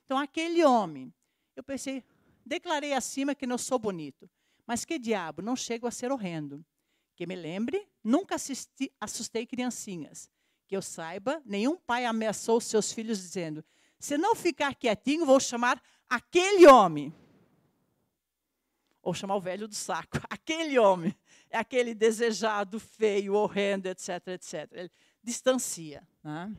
Então, aquele homem, eu pensei, declarei acima que não sou bonito. Mas que diabo, não chego a ser horrendo. Que me lembre, nunca assisti, assustei criancinhas. Que eu saiba, nenhum pai ameaçou seus filhos dizendo: se não ficar quietinho, vou chamar aquele homem. Ou chamar o velho do saco, aquele homem. É aquele desejado, feio, horrendo, etc, etc. Ele distancia. Né?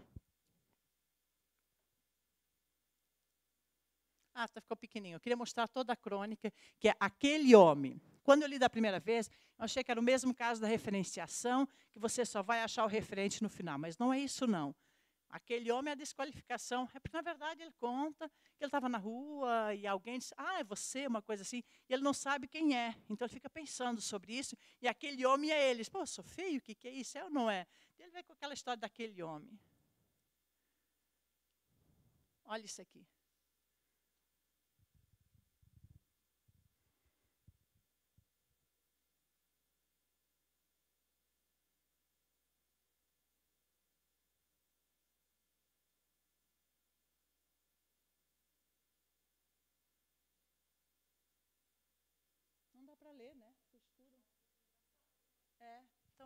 Ah, tá, ficou pequenininho. Eu queria mostrar toda a crônica, que é aquele homem. Quando eu li da primeira vez, eu achei que era o mesmo caso da referenciação, que você só vai achar o referente no final. Mas não é isso, não. Aquele homem é a desqualificação. É porque, na verdade, ele conta que ele estava na rua e alguém disse, ah, é você, uma coisa assim. E ele não sabe quem é. Então, ele fica pensando sobre isso. E aquele homem é ele. Pô, sou feio, o que, que é isso? É ou não é? Ele vem com aquela história daquele homem. Olha isso aqui.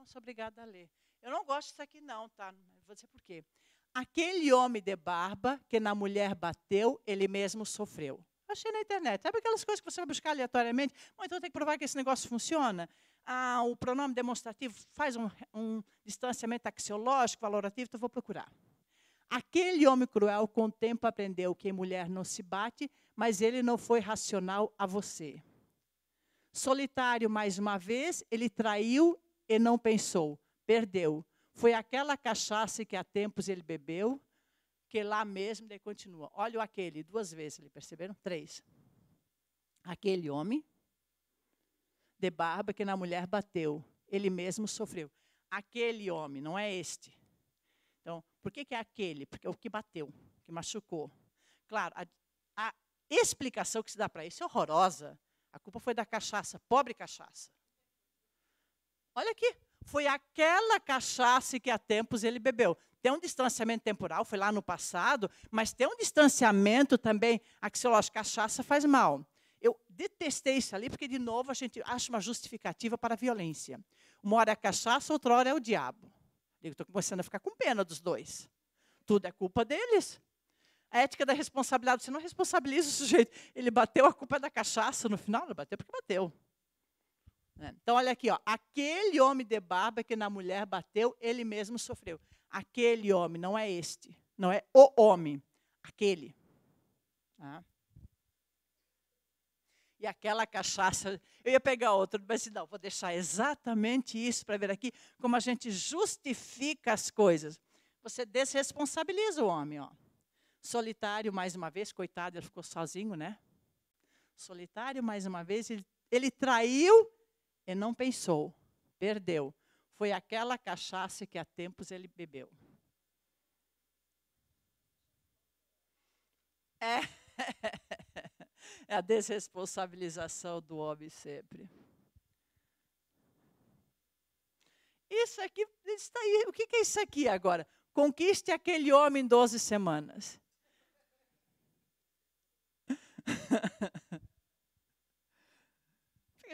sou obrigada a ler. Eu não gosto disso aqui, não, tá? Vou dizer por quê. Aquele homem de barba que na mulher bateu, ele mesmo sofreu. Achei na internet. Sabe aquelas coisas que você vai buscar aleatoriamente? Bom, então tem que provar que esse negócio funciona. Ah, o pronome demonstrativo faz um, um distanciamento axiológico, valorativo, então vou procurar. Aquele homem cruel com o tempo aprendeu que mulher não se bate, mas ele não foi racional a você. Solitário mais uma vez, ele traiu e não pensou, perdeu. Foi aquela cachaça que há tempos ele bebeu, que lá mesmo ele continua. Olha o aquele, duas vezes, ele perceberam? Três. Aquele homem de barba que na mulher bateu, ele mesmo sofreu. Aquele homem, não é este. Então, por que, que é aquele? Porque é o que bateu, que machucou. Claro, a, a explicação que se dá para isso é horrorosa. A culpa foi da cachaça, pobre cachaça. Olha aqui, foi aquela cachaça que há tempos ele bebeu. Tem um distanciamento temporal, foi lá no passado, mas tem um distanciamento também axiológico. Cachaça faz mal. Eu detestei isso ali, porque, de novo, a gente acha uma justificativa para a violência. Uma hora é a cachaça, outra hora é o diabo. Eu estou começando a ficar com pena dos dois. Tudo é culpa deles. A ética da responsabilidade, você não responsabiliza o sujeito. Ele bateu a culpa é da cachaça no final, ele bateu porque bateu. Né? Então, olha aqui, ó. aquele homem de barba que na mulher bateu, ele mesmo sofreu. Aquele homem, não é este, não é o homem, aquele. Tá? E aquela cachaça, eu ia pegar outra, mas assim, não, vou deixar exatamente isso para ver aqui como a gente justifica as coisas. Você desresponsabiliza o homem, ó. Solitário mais uma vez, coitado, ele ficou sozinho, né? Solitário mais uma vez, ele, ele traiu e não pensou, perdeu. Foi aquela cachaça que há tempos ele bebeu. É, é a desresponsabilização do homem sempre. Isso aqui, isso tá aí. o que é isso aqui agora? Conquiste aquele homem em 12 semanas.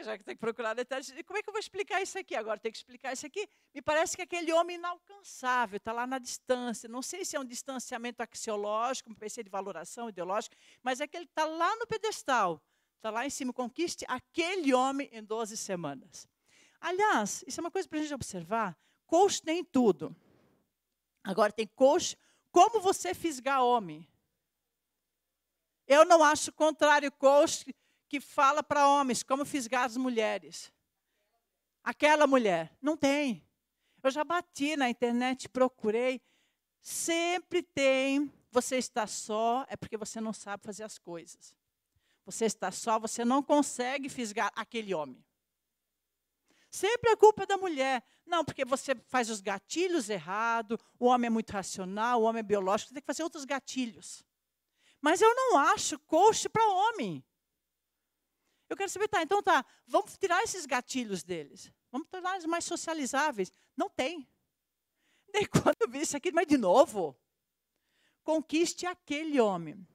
já que tem que procurar detalhes, como é que eu vou explicar isso aqui? Agora tem que explicar isso aqui. Me parece que aquele homem é inalcançável está lá na distância. Não sei se é um distanciamento axiológico, um PC é de valoração ideológica, mas é que ele está lá no pedestal, está lá em cima. Conquiste aquele homem em 12 semanas. Aliás, isso é uma coisa para a gente observar. Coach tem tudo. Agora tem coach, como você fisgar homem. Eu não acho contrário coach que fala para homens como fisgar as mulheres. Aquela mulher. Não tem. Eu já bati na internet, procurei. Sempre tem. Você está só, é porque você não sabe fazer as coisas. Você está só, você não consegue fisgar aquele homem. Sempre a culpa é da mulher. Não, porque você faz os gatilhos errado, o homem é muito racional, o homem é biológico, você tem que fazer outros gatilhos. Mas eu não acho coach para homem. Eu quero saber, tá, então tá, vamos tirar esses gatilhos deles. Vamos torná-los mais socializáveis. Não tem. Nem quando eu vi isso aqui, mas de novo, conquiste aquele homem.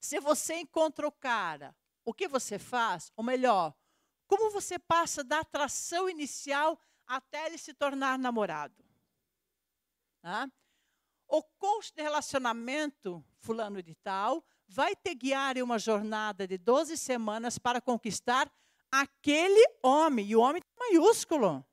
Se você encontra o cara, o que você faz? Ou melhor, como você passa da atração inicial até ele se tornar namorado? Ah? O coach de relacionamento, fulano de tal, vai te guiar em uma jornada de 12 semanas para conquistar aquele homem, e o homem tá maiúsculo.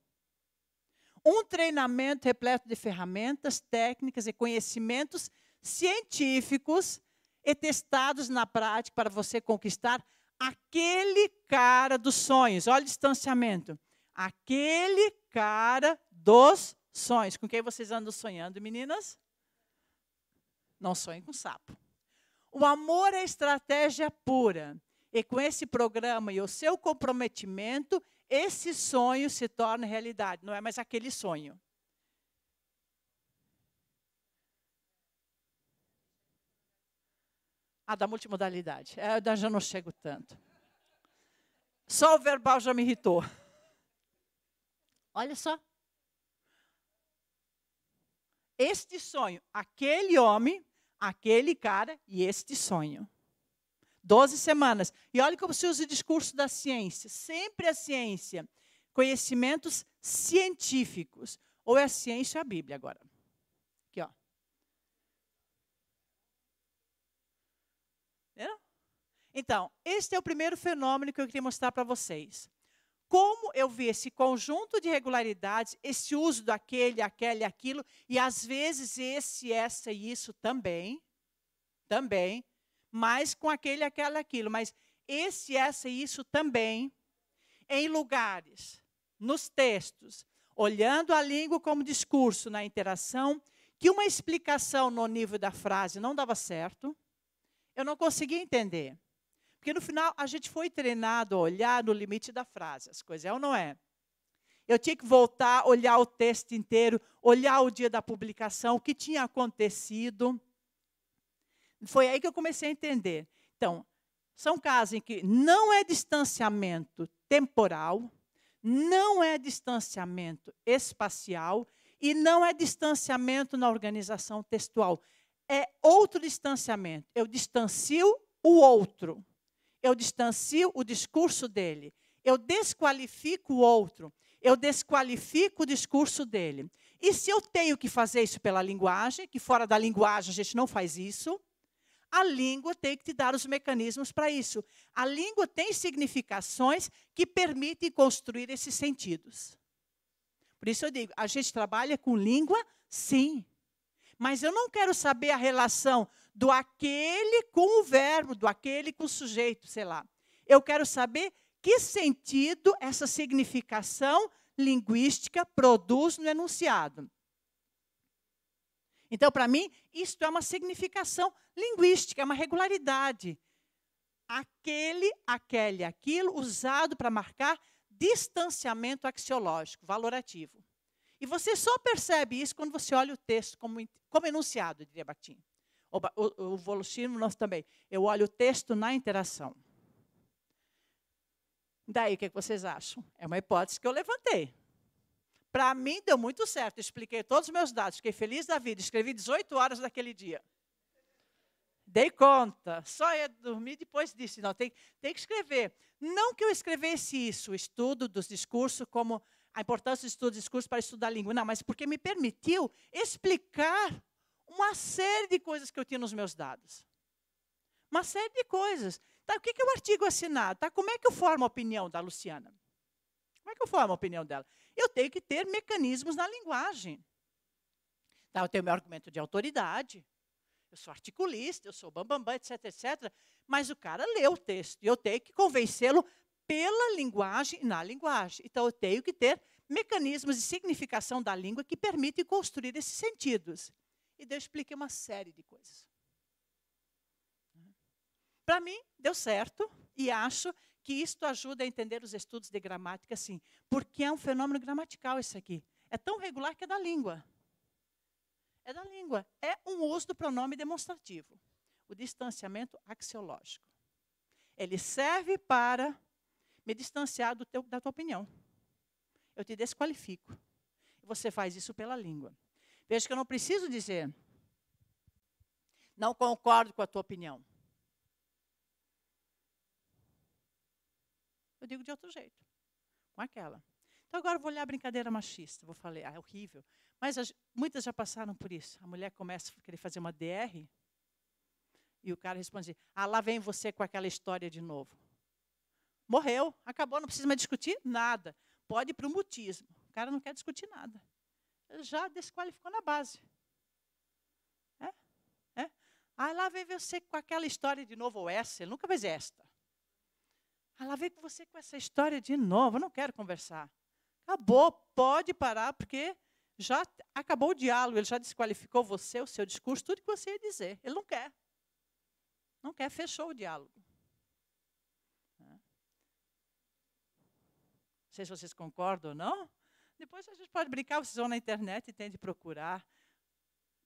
Um treinamento repleto de ferramentas, técnicas e conhecimentos científicos e testados na prática para você conquistar aquele cara dos sonhos. Olha o distanciamento. Aquele cara dos sonhos. Com quem vocês andam sonhando, meninas? Não sonhem com sapo. O amor é estratégia pura. E com esse programa e o seu comprometimento, esse sonho se torna realidade, não é mais aquele sonho. Ah, da multimodalidade. É, eu já não chego tanto. Só o verbal já me irritou. Olha só. Este sonho, aquele homem aquele cara e este sonho. Doze semanas. E olha como se usa o discurso da ciência. Sempre a ciência. Conhecimentos científicos. Ou é a ciência ou é a Bíblia agora. Aqui, ó. Então, este é o primeiro fenômeno que eu queria mostrar para vocês como eu vi esse conjunto de regularidades, esse uso daquele, aquele, aquilo, e às vezes esse, essa e isso também, também, mas com aquele, aquela, aquilo, mas esse, essa e isso também, em lugares, nos textos, olhando a língua como discurso na interação, que uma explicação no nível da frase não dava certo, eu não conseguia entender. Porque no final a gente foi treinado a olhar no limite da frase, as coisas é ou não é. Eu tinha que voltar, olhar o texto inteiro, olhar o dia da publicação, o que tinha acontecido. Foi aí que eu comecei a entender. Então, são casos em que não é distanciamento temporal, não é distanciamento espacial e não é distanciamento na organização textual. É outro distanciamento. Eu distancio o outro eu distancio o discurso dele, eu desqualifico o outro, eu desqualifico o discurso dele. E se eu tenho que fazer isso pela linguagem, que fora da linguagem a gente não faz isso, a língua tem que te dar os mecanismos para isso. A língua tem significações que permitem construir esses sentidos. Por isso eu digo, a gente trabalha com língua, sim. Mas eu não quero saber a relação do aquele com o verbo, do aquele com o sujeito, sei lá. Eu quero saber que sentido essa significação linguística produz no enunciado. Então, para mim, isto é uma significação linguística, é uma regularidade. Aquele, aquele, aquilo, usado para marcar distanciamento axiológico, valorativo. E você só percebe isso quando você olha o texto como, como enunciado, diria Batinho o, o, o nós também. Eu olho o texto na interação. Daí, o que é vocês acham? É uma hipótese que eu levantei. Para mim, deu muito certo. Expliquei todos os meus dados. Fiquei feliz da vida. Escrevi 18 horas daquele dia. Dei conta. Só ia dormir depois disso. Não, tem, tem que escrever. Não que eu escrevesse isso, estudo dos discursos, como a importância do estudo dos discursos para estudar a língua. Não, mas porque me permitiu explicar uma série de coisas que eu tinha nos meus dados. Uma série de coisas. Tá, o que, que é o artigo assinado? Tá, como é que eu formo a opinião da Luciana? Como é que eu formo a opinião dela? Eu tenho que ter mecanismos na linguagem. Tá, eu tenho meu argumento de autoridade. Eu sou articulista, eu sou bambambam, bam, bam, etc, etc. Mas o cara lê o texto. E eu tenho que convencê-lo pela linguagem e na linguagem. Então, eu tenho que ter mecanismos de significação da língua que permitem construir esses sentidos. E Deus explica uma série de coisas. Para mim, deu certo, e acho que isto ajuda a entender os estudos de gramática, sim, porque é um fenômeno gramatical isso aqui. É tão regular que é da língua. É da língua. É um uso do pronome demonstrativo, o distanciamento axiológico. Ele serve para me distanciar teu, da tua opinião. Eu te desqualifico. Você faz isso pela língua. Veja que eu não preciso dizer. Não concordo com a tua opinião. Eu digo de outro jeito, com aquela. Então agora eu vou olhar a brincadeira machista, vou falar, ah, é horrível. Mas as, muitas já passaram por isso. A mulher começa a querer fazer uma DR e o cara responde, assim, ah, lá vem você com aquela história de novo. Morreu, acabou, não precisa mais discutir nada. Pode ir para o mutismo. O cara não quer discutir nada já desqualificou na base. É? É? Aí lá vem você com aquela história de novo, ou essa, ele nunca fez esta. Aí lá vem você com essa história de novo, eu não quero conversar. Acabou, pode parar, porque já acabou o diálogo, ele já desqualificou você, o seu discurso, tudo que você ia dizer. Ele não quer. Não quer, fechou o diálogo. É? Não sei se vocês concordam ou não, depois a gente pode brincar, vocês vão na internet e tente procurar.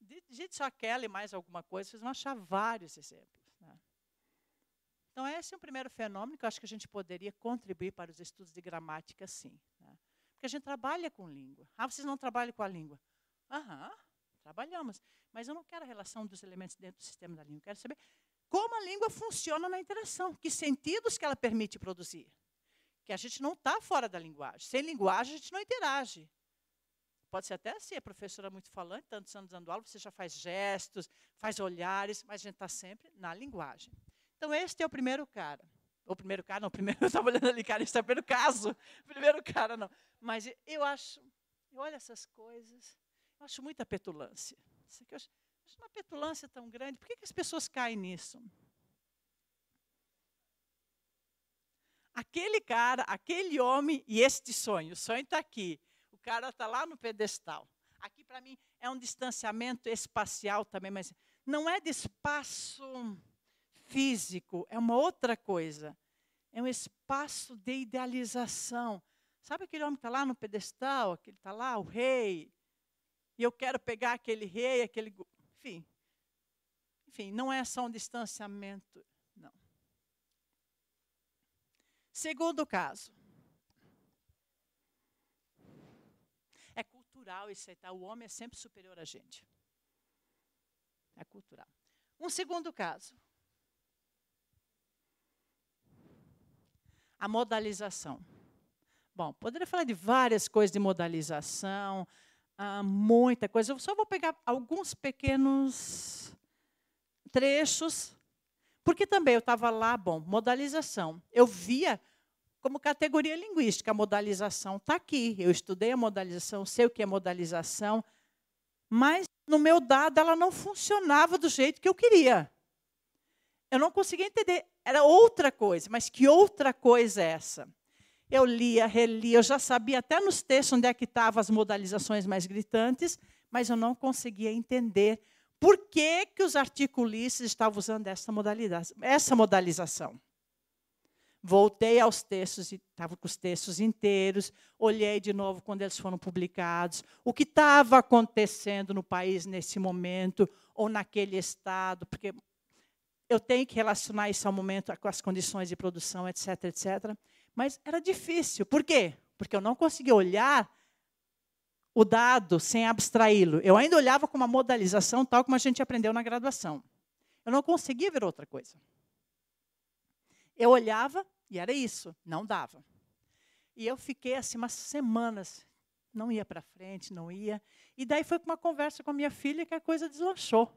Digite só aquela e mais alguma coisa, vocês vão achar vários exemplos. Né? Então, esse é um primeiro fenômeno que eu acho que a gente poderia contribuir para os estudos de gramática, sim. Né? Porque a gente trabalha com língua. Ah, vocês não trabalham com a língua. Aham, trabalhamos. Mas eu não quero a relação dos elementos dentro do sistema da língua. Eu quero saber como a língua funciona na interação, que sentidos que ela permite produzir que a gente não está fora da linguagem. Sem linguagem, a gente não interage. Pode ser até assim, a professora é muito falante, tantos anos dando aula, você já faz gestos, faz olhares, mas a gente está sempre na linguagem. Então, este é o primeiro cara. O primeiro cara, não, o primeiro, eu estava olhando ali, cara, esse é o primeiro caso. Primeiro cara, não. Mas eu acho, eu olho essas coisas, eu acho muita petulância. Isso aqui eu acho, eu acho uma petulância tão grande. Por que, que as pessoas caem nisso? aquele cara, aquele homem e este sonho. O sonho está aqui. O cara está lá no pedestal. Aqui, para mim, é um distanciamento espacial também, mas não é de espaço físico, é uma outra coisa. É um espaço de idealização. Sabe aquele homem que está lá no pedestal, aquele está lá, o rei, e eu quero pegar aquele rei, aquele. Enfim. Enfim, não é só um distanciamento Segundo caso. É cultural isso aí, tá? O homem é sempre superior a gente. É cultural. Um segundo caso. A modalização. Bom, poderia falar de várias coisas de modalização, ah, muita coisa. Eu só vou pegar alguns pequenos trechos porque também eu estava lá, bom, modalização. Eu via como categoria linguística, a modalização está aqui. Eu estudei a modalização, sei o que é modalização, mas no meu dado ela não funcionava do jeito que eu queria. Eu não conseguia entender. Era outra coisa, mas que outra coisa é essa? Eu lia, relia, eu já sabia até nos textos onde é que estavam as modalizações mais gritantes, mas eu não conseguia entender por que, que os articulistas estavam usando essa, modalidade, essa modalização? Voltei aos textos, estava com os textos inteiros, olhei de novo quando eles foram publicados, o que estava acontecendo no país nesse momento, ou naquele estado, porque eu tenho que relacionar isso ao momento com as condições de produção, etc, etc. Mas era difícil. Por quê? Porque eu não conseguia olhar o dado sem abstraí-lo. Eu ainda olhava com uma modalização tal como a gente aprendeu na graduação. Eu não conseguia ver outra coisa. Eu olhava e era isso, não dava. E eu fiquei assim umas semanas, não ia para frente, não ia. E daí foi com uma conversa com a minha filha que a coisa deslanchou.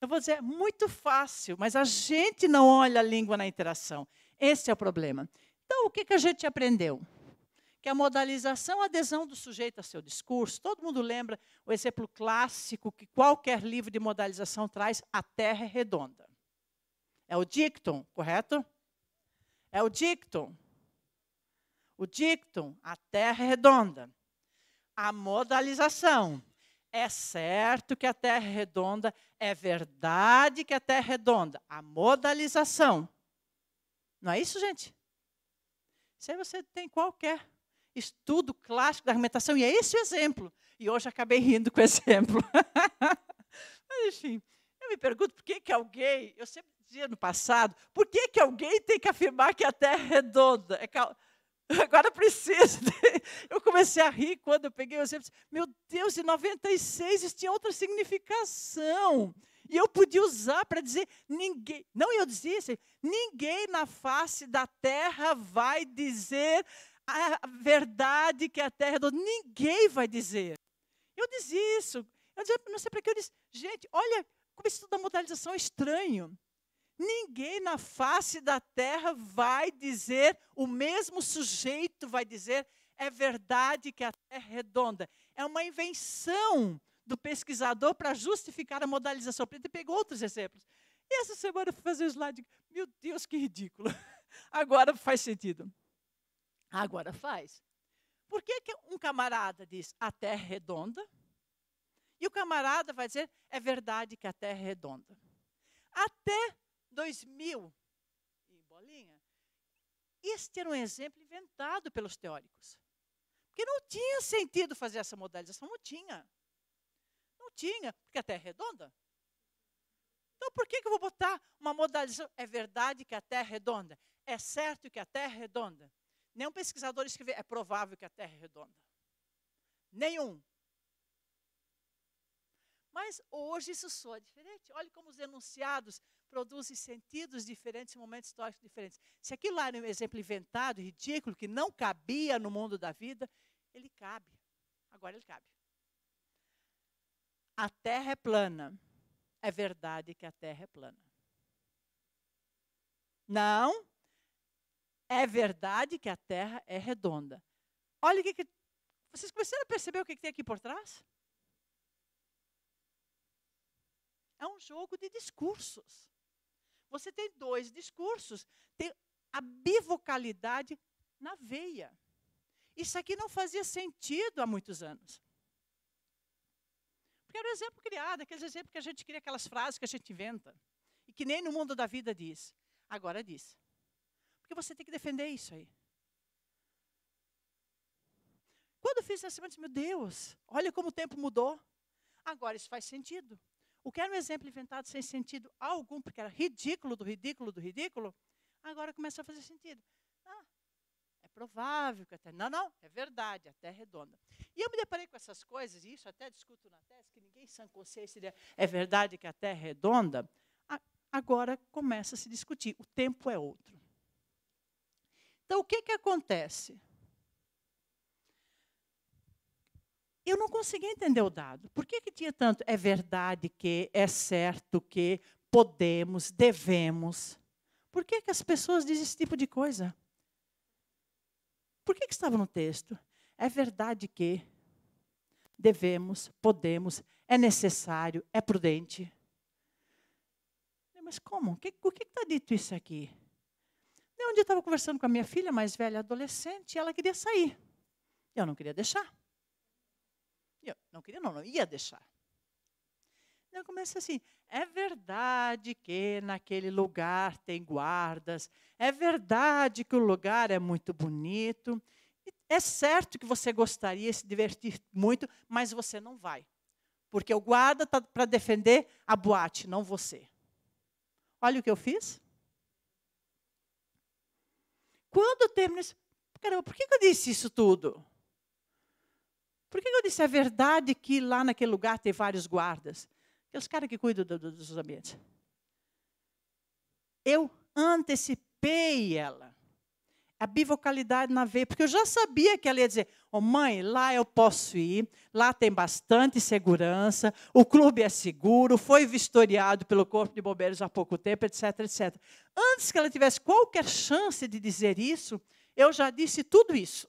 Eu vou dizer, é muito fácil, mas a gente não olha a língua na interação. Esse é o problema. Então, o que, que a gente aprendeu? que é a modalização, a adesão do sujeito a seu discurso, todo mundo lembra o exemplo clássico que qualquer livro de modalização traz, a terra é redonda. É o dictum, correto? É o dictum. O dictum, a terra é redonda. A modalização. É certo que a terra é redonda, é verdade que a terra é redonda. A modalização. Não é isso, gente? Se você tem qualquer estudo clássico da argumentação, e é esse o exemplo. E hoje acabei rindo com o exemplo. Mas, enfim, eu me pergunto por que, que alguém, eu sempre dizia no passado, por que, que alguém tem que afirmar que a Terra é redonda? É cal... Agora preciso. Eu comecei a rir quando eu peguei o exemplo. Meu Deus, em 96 isso tinha outra significação. E eu podia usar para dizer, ninguém, não eu dizia assim, ninguém na face da terra vai dizer a verdade que é a terra é redonda. Ninguém vai dizer. Eu dizia isso. Eu dizia, não sei para que eu disse. Gente, olha como isso da modalização é estranho. Ninguém na face da terra vai dizer, o mesmo sujeito vai dizer, é verdade que a terra é redonda. É uma invenção do pesquisador para justificar a modalização. Ele pegou outros exemplos. E essa semana eu fui fazer o um slide. Meu Deus, que ridículo. Agora faz sentido. Agora faz. Por que, que um camarada diz a terra é redonda? E o camarada vai dizer é verdade que a terra é redonda. Até 2000, e bolinha, este era um exemplo inventado pelos teóricos. Porque não tinha sentido fazer essa modalização, não tinha. Não tinha, porque a terra é redonda. Então, por que, que eu vou botar uma modalização? É verdade que a Terra é redonda? É certo que a Terra é redonda? Nenhum pesquisador escreveu, é provável que a Terra é redonda. Nenhum. Mas hoje isso soa diferente. Olha como os enunciados produzem sentidos diferentes em momentos históricos diferentes. Se aquilo lá era um exemplo inventado, ridículo, que não cabia no mundo da vida, ele cabe. Agora ele cabe. A terra é plana. É verdade que a terra é plana. Não, é verdade que a Terra é redonda. Olha o que, que vocês começaram a perceber o que, que tem aqui por trás? É um jogo de discursos. Você tem dois discursos, tem a bivocalidade na veia. Isso aqui não fazia sentido há muitos anos. Porque era o um exemplo criado, aqueles exemplos que a gente cria, aquelas frases que a gente inventa. E que nem no mundo da vida diz. Agora diz. Porque você tem que defender isso aí. Quando eu fiz essa semana, eu disse, meu Deus, olha como o tempo mudou. Agora isso faz sentido. O que era um exemplo inventado sem sentido algum, porque era ridículo do ridículo do ridículo, agora começa a fazer sentido. Ah, é provável que até. Não, não, é verdade, a Terra é redonda. E eu me deparei com essas coisas, e isso até discuto na tese, que ninguém sem consciência é verdade que a Terra é redonda. Agora começa a se discutir. O tempo é outro. Então, o que, que acontece? Eu não conseguia entender o dado. Por que, que tinha tanto? É verdade que, é certo que, podemos, devemos. Por que, que as pessoas dizem esse tipo de coisa? Por que, que estava no texto? É verdade que devemos, podemos, é necessário, é prudente. Mas como? O que está dito isso aqui? um dia estava conversando com a minha filha mais velha, adolescente, e ela queria sair. Eu não queria deixar. Eu não queria, não, não ia deixar. Eu comecei assim: é verdade que naquele lugar tem guardas, é verdade que o lugar é muito bonito, é certo que você gostaria se divertir muito, mas você não vai. Porque o guarda está para defender a boate, não você. Olha o que eu fiz quando eu termino isso, caramba, por que, eu disse isso tudo? Por que, eu disse a verdade que lá naquele lugar tem vários guardas? É os caras que cuidam do, do, dos ambientes. Eu antecipei ela a bivocalidade na veia, porque eu já sabia que ela ia dizer: oh, mãe, lá eu posso ir, lá tem bastante segurança, o clube é seguro, foi vistoriado pelo Corpo de Bombeiros há pouco tempo, etc, etc. Antes que ela tivesse qualquer chance de dizer isso, eu já disse tudo isso.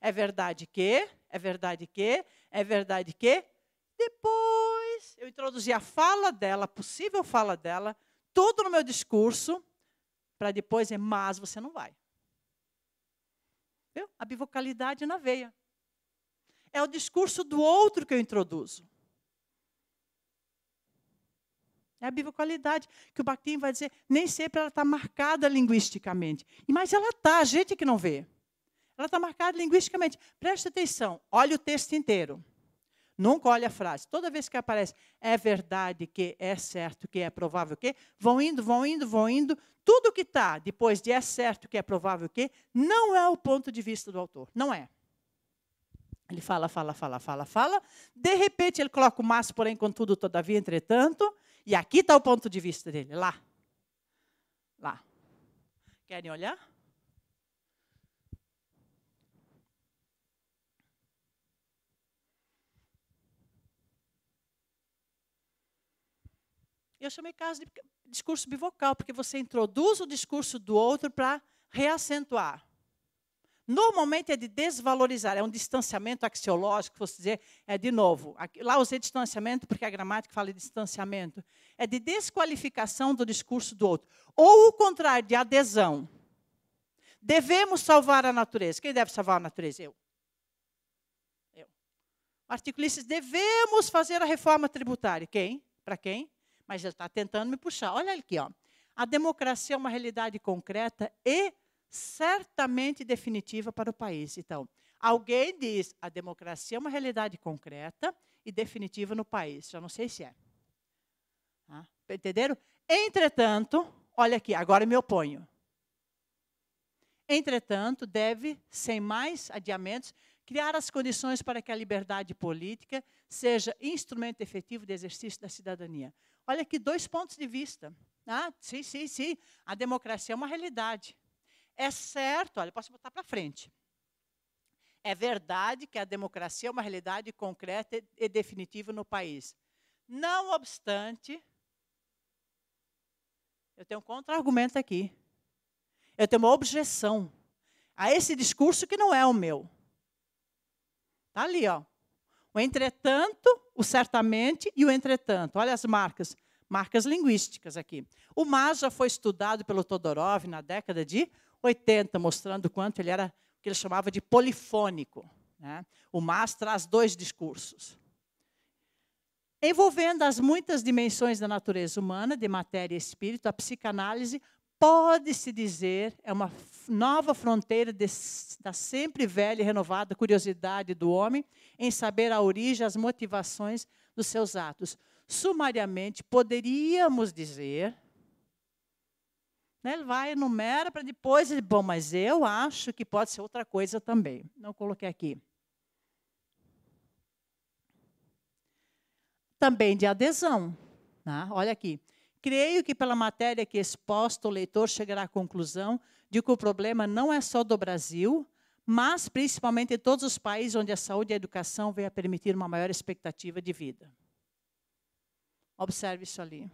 É verdade que, é verdade que, é verdade que. Depois eu introduzi a fala dela, a possível fala dela, tudo no meu discurso, para depois é, mas você não vai. Viu? A bivocalidade na veia. É o discurso do outro que eu introduzo. É a bivocalidade que o Bakhtin vai dizer, nem sempre ela está marcada linguisticamente. Mas ela está, a gente que não vê. Ela está marcada linguisticamente. Preste atenção, olha o texto inteiro. Nunca olha a frase. Toda vez que aparece, é verdade, que é certo, que é provável que, vão indo, vão indo, vão indo. Tudo que está depois de é certo, que é provável que, não é o ponto de vista do autor. Não é. Ele fala, fala, fala, fala, fala. De repente, ele coloca o mas, porém, contudo, todavia, entretanto. E aqui está o ponto de vista dele, lá. Lá. Querem olhar? Eu chamei caso de discurso bivocal, porque você introduz o discurso do outro para reacentuar. Normalmente é de desvalorizar, é um distanciamento axiológico, fosse dizer, é de novo. lá usei distanciamento porque a gramática fala de distanciamento. É de desqualificação do discurso do outro. Ou o contrário, de adesão. Devemos salvar a natureza. Quem deve salvar a natureza? Eu. Eu. Articulistas, devemos fazer a reforma tributária. Quem? Para quem? Mas ele está tentando me puxar. Olha aqui, ó. A democracia é uma realidade concreta e certamente definitiva para o país. Então, alguém diz a democracia é uma realidade concreta e definitiva no país. Já não sei se é. Tá? Tá entenderam? Entretanto, olha aqui, agora me oponho. Entretanto, deve, sem mais adiamentos, criar as condições para que a liberdade política seja instrumento efetivo de exercício da cidadania. Olha aqui, dois pontos de vista. Ah, sim, sim, sim. A democracia é uma realidade. É certo, olha, posso botar para frente. É verdade que a democracia é uma realidade concreta e definitiva no país. Não obstante, eu tenho um contra-argumento aqui. Eu tenho uma objeção a esse discurso que não é o meu. Está ali, ó. O entretanto, o certamente e o entretanto. Olha as marcas, marcas linguísticas aqui. O mas já foi estudado pelo Todorov na década de 80, mostrando quanto ele era o que ele chamava de polifônico. Né? O mas traz dois discursos. Envolvendo as muitas dimensões da natureza humana, de matéria e espírito, a psicanálise pode-se dizer, é uma nova fronteira de, da sempre velha e renovada curiosidade do homem em saber a origem, as motivações dos seus atos. Sumariamente, poderíamos dizer. Né, ele vai, enumera para depois. Bom, mas eu acho que pode ser outra coisa também. Não coloquei aqui. Também de adesão. Né? Olha aqui. Creio que pela matéria que exposta, o leitor chegará à conclusão de que o problema não é só do Brasil, mas principalmente em todos os países onde a saúde e a educação vêm a permitir uma maior expectativa de vida. Observe isso ali.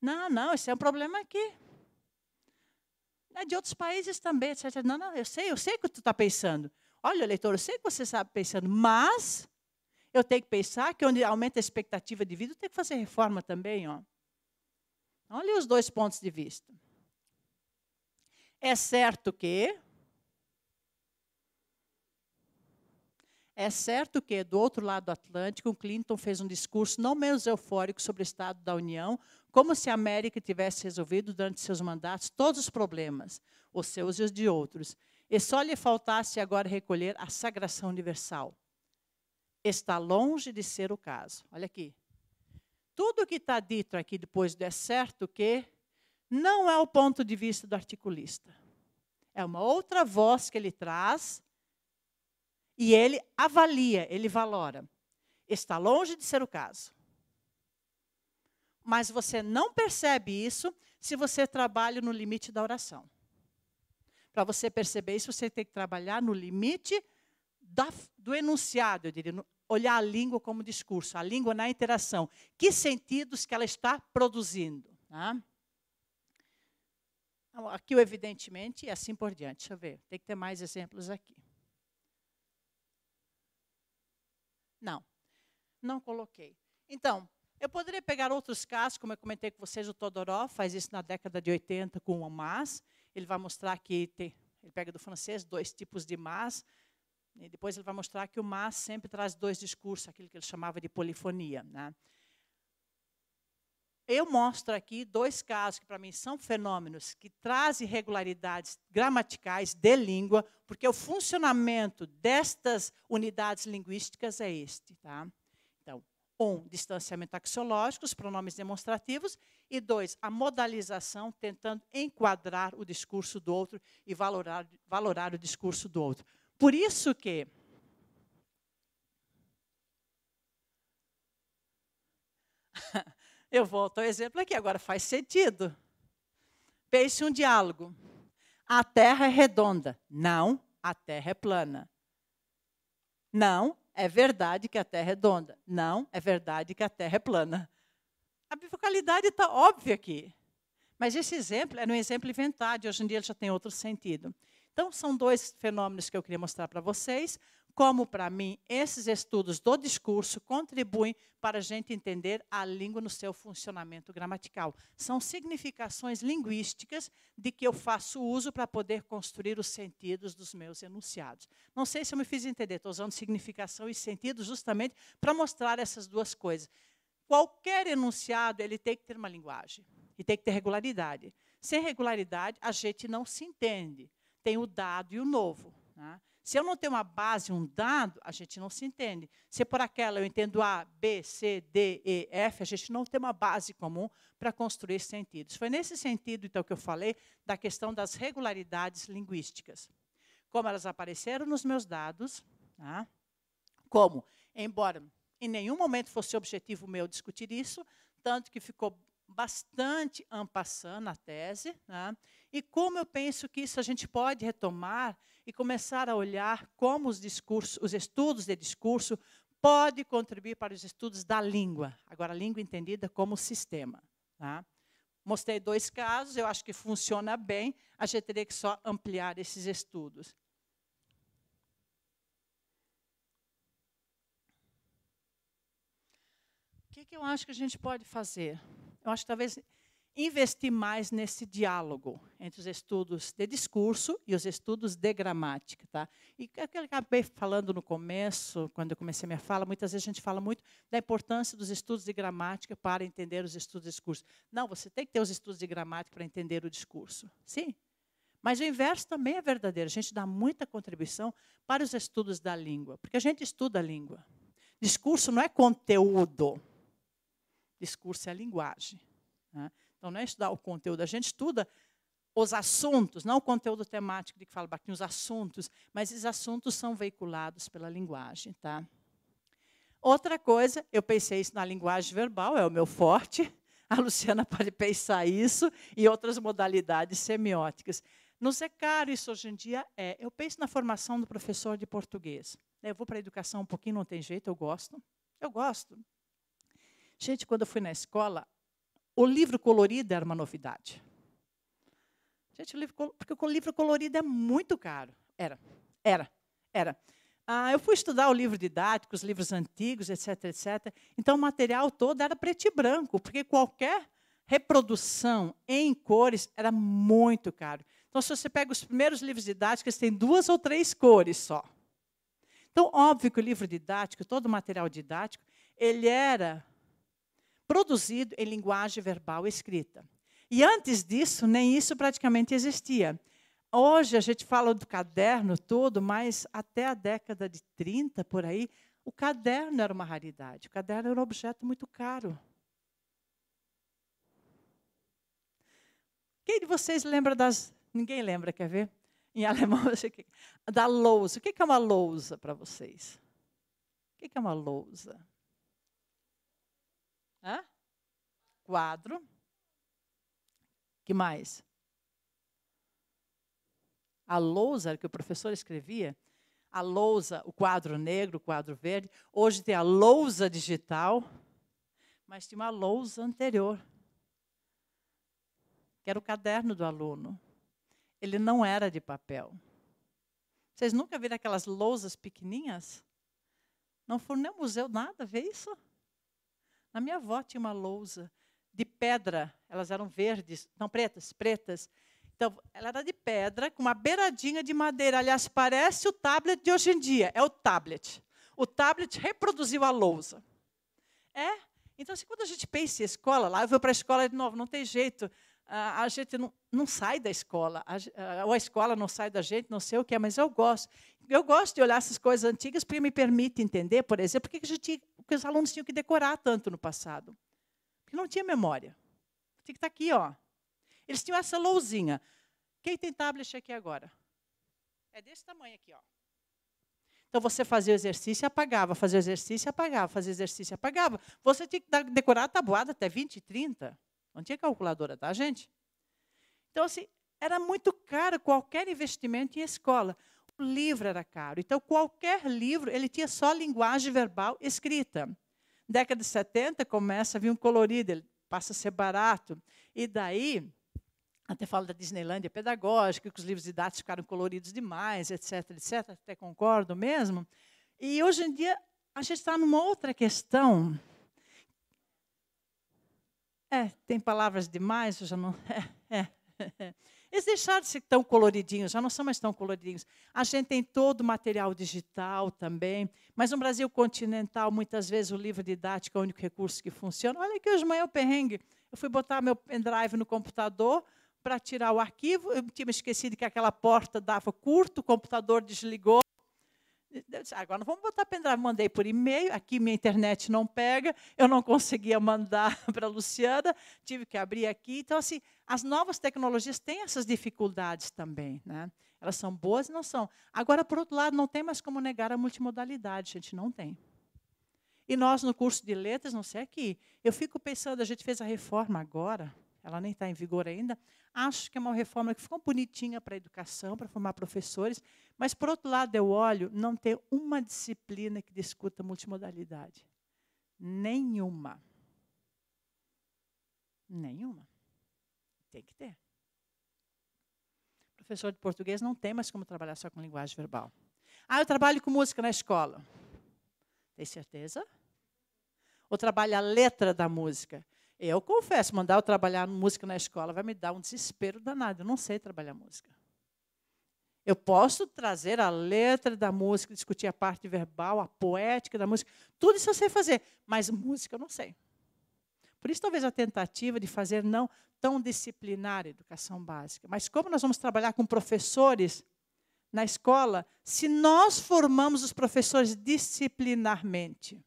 Não, não, esse é um problema aqui. É de outros países também, etc. Não, não, eu sei, eu sei o que tu está pensando. Olha, leitor, eu sei o que você está pensando, mas eu tenho que pensar que onde aumenta a expectativa de vida, eu tenho que fazer reforma também. Ó. Olha os dois pontos de vista. É certo que. É certo que, do outro lado do Atlântico, Clinton fez um discurso não menos eufórico sobre o Estado da União, como se a América tivesse resolvido durante seus mandatos todos os problemas, os seus e os de outros, e só lhe faltasse agora recolher a sagração universal está longe de ser o caso. Olha aqui. Tudo que está dito aqui depois é certo que não é o ponto de vista do articulista. É uma outra voz que ele traz e ele avalia, ele valora. Está longe de ser o caso. Mas você não percebe isso se você trabalha no limite da oração. Para você perceber isso, você tem que trabalhar no limite da da, do enunciado, eu diria, olhar a língua como discurso, a língua na interação. Que sentidos que ela está produzindo? Né? Então, aqui, evidentemente, e assim por diante. Deixa eu ver, tem que ter mais exemplos aqui. Não, não coloquei. Então, eu poderia pegar outros casos, como eu comentei com vocês, o Todorov faz isso na década de 80 com o mas. Ele vai mostrar que tem, ele pega do francês dois tipos de mas, e depois ele vai mostrar que o Mas sempre traz dois discursos, aquilo que ele chamava de polifonia. Né? Eu mostro aqui dois casos que, para mim, são fenômenos que trazem irregularidades gramaticais de língua, porque o funcionamento destas unidades linguísticas é este. Tá? Então, um, distanciamento axiológico, os pronomes demonstrativos, e dois, a modalização, tentando enquadrar o discurso do outro e valorar, valorar o discurso do outro. Por isso que eu volto ao exemplo aqui, agora faz sentido. Pense um diálogo. A Terra é redonda. Não, a Terra é plana. Não, é verdade que a Terra é redonda. Não, é verdade que a Terra é plana. A bifocalidade está óbvia aqui. Mas esse exemplo era é um exemplo inventado, hoje em dia ele já tem outro sentido. Então, são dois fenômenos que eu queria mostrar para vocês. Como, para mim, esses estudos do discurso contribuem para a gente entender a língua no seu funcionamento gramatical. São significações linguísticas de que eu faço uso para poder construir os sentidos dos meus enunciados. Não sei se eu me fiz entender, estou usando significação e sentido justamente para mostrar essas duas coisas. Qualquer enunciado ele tem que ter uma linguagem e tem que ter regularidade. Sem regularidade, a gente não se entende tem o dado e o novo. Né? Se eu não tenho uma base, um dado, a gente não se entende. Se por aquela eu entendo A, B, C, D, E, F, a gente não tem uma base comum para construir sentidos. Foi nesse sentido, então, que eu falei da questão das regularidades linguísticas. Como elas apareceram nos meus dados, né? como, embora em nenhum momento fosse objetivo meu discutir isso, tanto que ficou bastante ampassando na tese, né? e como eu penso que isso a gente pode retomar e começar a olhar como os discursos, os estudos de discurso pode contribuir para os estudos da língua, agora a língua entendida como sistema. Tá? Mostrei dois casos, eu acho que funciona bem, a gente teria que só ampliar esses estudos. O que, que eu acho que a gente pode fazer? eu acho que talvez investir mais nesse diálogo entre os estudos de discurso e os estudos de gramática, tá? E o é que eu acabei falando no começo, quando eu comecei minha fala, muitas vezes a gente fala muito da importância dos estudos de gramática para entender os estudos de discurso. Não, você tem que ter os estudos de gramática para entender o discurso. Sim. Mas o inverso também é verdadeiro. A gente dá muita contribuição para os estudos da língua, porque a gente estuda a língua. Discurso não é conteúdo. Discurso é a linguagem. Né? Então, não é estudar o conteúdo, a gente estuda os assuntos, não o conteúdo temático de que fala Baquinho, os assuntos, mas esses assuntos são veiculados pela linguagem. Tá? Outra coisa, eu pensei isso na linguagem verbal, é o meu forte, a Luciana pode pensar isso, e outras modalidades semióticas. No é caro isso hoje em dia? É. Eu penso na formação do professor de português. Eu vou para a educação um pouquinho, não tem jeito, eu gosto. Eu gosto. Gente, quando eu fui na escola, o livro colorido era uma novidade. Gente, o livro, porque o livro colorido é muito caro. Era, era, era. Ah, eu fui estudar o livro didático, os livros antigos, etc, etc. Então, o material todo era preto e branco, porque qualquer reprodução em cores era muito caro. Então, se você pega os primeiros livros didáticos, eles têm duas ou três cores só. Então, óbvio que o livro didático, todo o material didático, ele era produzido em linguagem verbal escrita. E antes disso, nem isso praticamente existia. Hoje a gente fala do caderno todo, mas até a década de 30, por aí, o caderno era uma raridade. O caderno era um objeto muito caro. Quem de vocês lembra das. Ninguém lembra, quer ver? Em alemão, da lousa. O que é uma lousa para vocês? O que é uma lousa? Hã? Quadro. Que mais? A lousa que o professor escrevia, a lousa, o quadro negro, o quadro verde. Hoje tem a lousa digital, mas tinha uma lousa anterior, que era o caderno do aluno. Ele não era de papel. Vocês nunca viram aquelas lousas pequenininhas? Não foram nem ao museu nada ver isso? Na minha avó tinha uma lousa de pedra, elas eram verdes, não pretas, pretas. Então, ela era de pedra com uma beiradinha de madeira. Aliás, parece o tablet de hoje em dia. É o tablet. O tablet reproduziu a lousa. É? Então, assim, quando a gente pensa em escola, lá eu vou para a escola de novo, não tem jeito a gente não, não sai da escola, ou a escola não sai da gente, não sei o que é, mas eu gosto. Eu gosto de olhar essas coisas antigas porque me permite entender, por exemplo, por que os alunos tinham que decorar tanto no passado. Porque não tinha memória. Tinha que estar tá aqui, ó. Eles tinham essa lousinha. Quem tem tablet aqui agora? É desse tamanho aqui, ó. Então você fazia o exercício e apagava, fazia o exercício e apagava, fazia o exercício e apagava. Você tinha que decorar a tabuada até 20, 30. Não tinha é é calculadora, tá, gente? Então, assim, era muito caro qualquer investimento em escola. O livro era caro. Então, qualquer livro, ele tinha só linguagem verbal escrita. Década de 70, começa a vir um colorido, ele passa a ser barato. E daí, até falo da Disneylandia pedagógica, que os livros didáticos ficaram coloridos demais, etc, etc. Até concordo mesmo. E hoje em dia, a gente está numa outra questão é, tem palavras demais, eu já não. É, é, é. Eles deixaram de ser tão coloridinhos, já não são mais tão coloridinhos. A gente tem todo o material digital também, mas no Brasil continental, muitas vezes o livro didático é o único recurso que funciona. Olha que hoje de manhã o perrengue. Eu fui botar meu pendrive no computador para tirar o arquivo, eu tinha esquecido que aquela porta dava curto, o computador desligou agora agora vamos botar pendrive. Mandei por e-mail, aqui minha internet não pega, eu não conseguia mandar para a Luciana, tive que abrir aqui. Então, assim, as novas tecnologias têm essas dificuldades também. Né? Elas são boas e não são. Agora, por outro lado, não tem mais como negar a multimodalidade, a gente, não tem. E nós, no curso de letras, não sei aqui, eu fico pensando, a gente fez a reforma agora, ela nem está em vigor ainda, Acho que é uma reforma que ficou bonitinha para a educação, para formar professores, mas, por outro lado, eu olho, não tem uma disciplina que discuta multimodalidade. Nenhuma. Nenhuma. Tem que ter. professor de português não tem mais como trabalhar só com linguagem verbal. Ah, eu trabalho com música na escola. Tem certeza? Ou trabalha a letra da música? Eu confesso, mandar eu trabalhar música na escola vai me dar um desespero danado. Eu não sei trabalhar música. Eu posso trazer a letra da música, discutir a parte verbal, a poética da música, tudo isso eu sei fazer, mas música eu não sei. Por isso, talvez a tentativa de fazer não tão disciplinar a educação básica. Mas como nós vamos trabalhar com professores na escola, se nós formamos os professores disciplinarmente?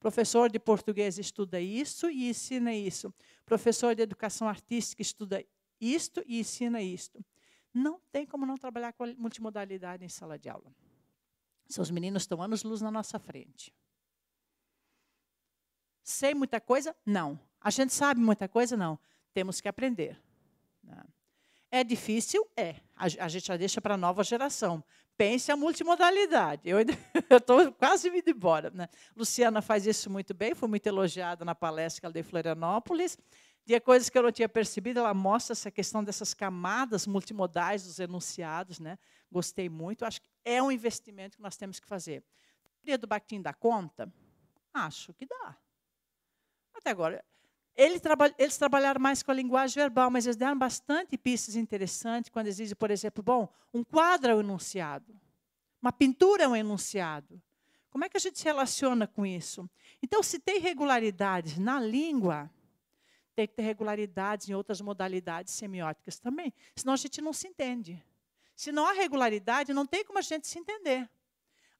Professor de português estuda isso e ensina isso. Professor de educação artística estuda isto e ensina isto. Não tem como não trabalhar com a multimodalidade em sala de aula. Seus meninos estão anos-luz na nossa frente. Sei muita coisa? Não. A gente sabe muita coisa? Não. Temos que aprender. Né? É difícil? É a, gente já deixa para a nova geração. Pense a multimodalidade. Eu estou quase indo embora. Né? Luciana faz isso muito bem, foi muito elogiada na palestra que ela deu em Florianópolis. Tinha é coisas que eu não tinha percebido, ela mostra essa questão dessas camadas multimodais dos enunciados. Né? Gostei muito. Acho que é um investimento que nós temos que fazer. Teoria do Bakhtin dá conta? Acho que dá. Até agora. Eles, traba eles trabalharam mais com a linguagem verbal, mas eles deram bastante pistas interessantes quando eles dizem, por exemplo, bom, um quadro é um enunciado, uma pintura é um enunciado. Como é que a gente se relaciona com isso? Então, se tem regularidades na língua, tem que ter regularidades em outras modalidades semióticas também, senão a gente não se entende. Se não há regularidade, não tem como a gente se entender.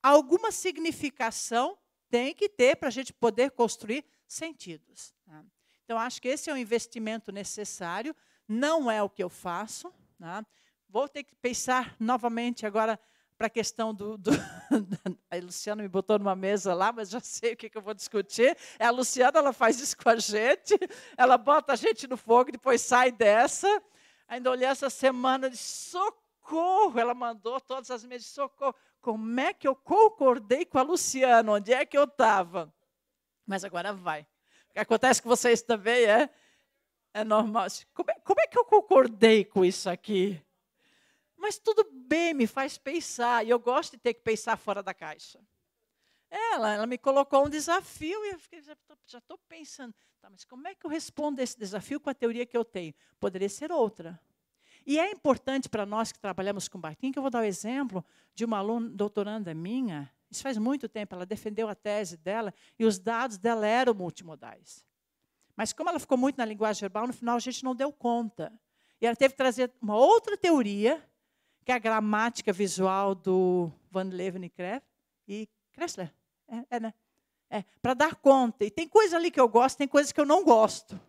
Alguma significação tem que ter para a gente poder construir sentidos. Né? Então, acho que esse é um investimento necessário, não é o que eu faço. Né? Vou ter que pensar novamente agora para a questão do. do a Luciana me botou numa mesa lá, mas já sei o que, que eu vou discutir. É a Luciana, ela faz isso com a gente, ela bota a gente no fogo, depois sai dessa. Ainda olhei essa semana de socorro, ela mandou todas as mesas de socorro. Como é que eu concordei com a Luciana? Onde é que eu estava? Mas agora vai. Acontece com vocês também, é? É normal. Como é, como é que eu concordei com isso aqui? Mas tudo bem, me faz pensar. E eu gosto de ter que pensar fora da caixa. Ela, ela me colocou um desafio e eu fiquei, já estou pensando, tá, mas como é que eu respondo esse desafio com a teoria que eu tenho? Poderia ser outra. E é importante para nós que trabalhamos com barquinho, que eu vou dar o exemplo de uma aluna doutoranda minha, isso faz muito tempo. Ela defendeu a tese dela e os dados dela eram multimodais. Mas como ela ficou muito na linguagem verbal, no final a gente não deu conta. E ela teve que trazer uma outra teoria, que é a gramática visual do Van Leeuwen e Kressler. É, é né? É, para dar conta. E tem coisa ali que eu gosto, tem coisas que eu não gosto.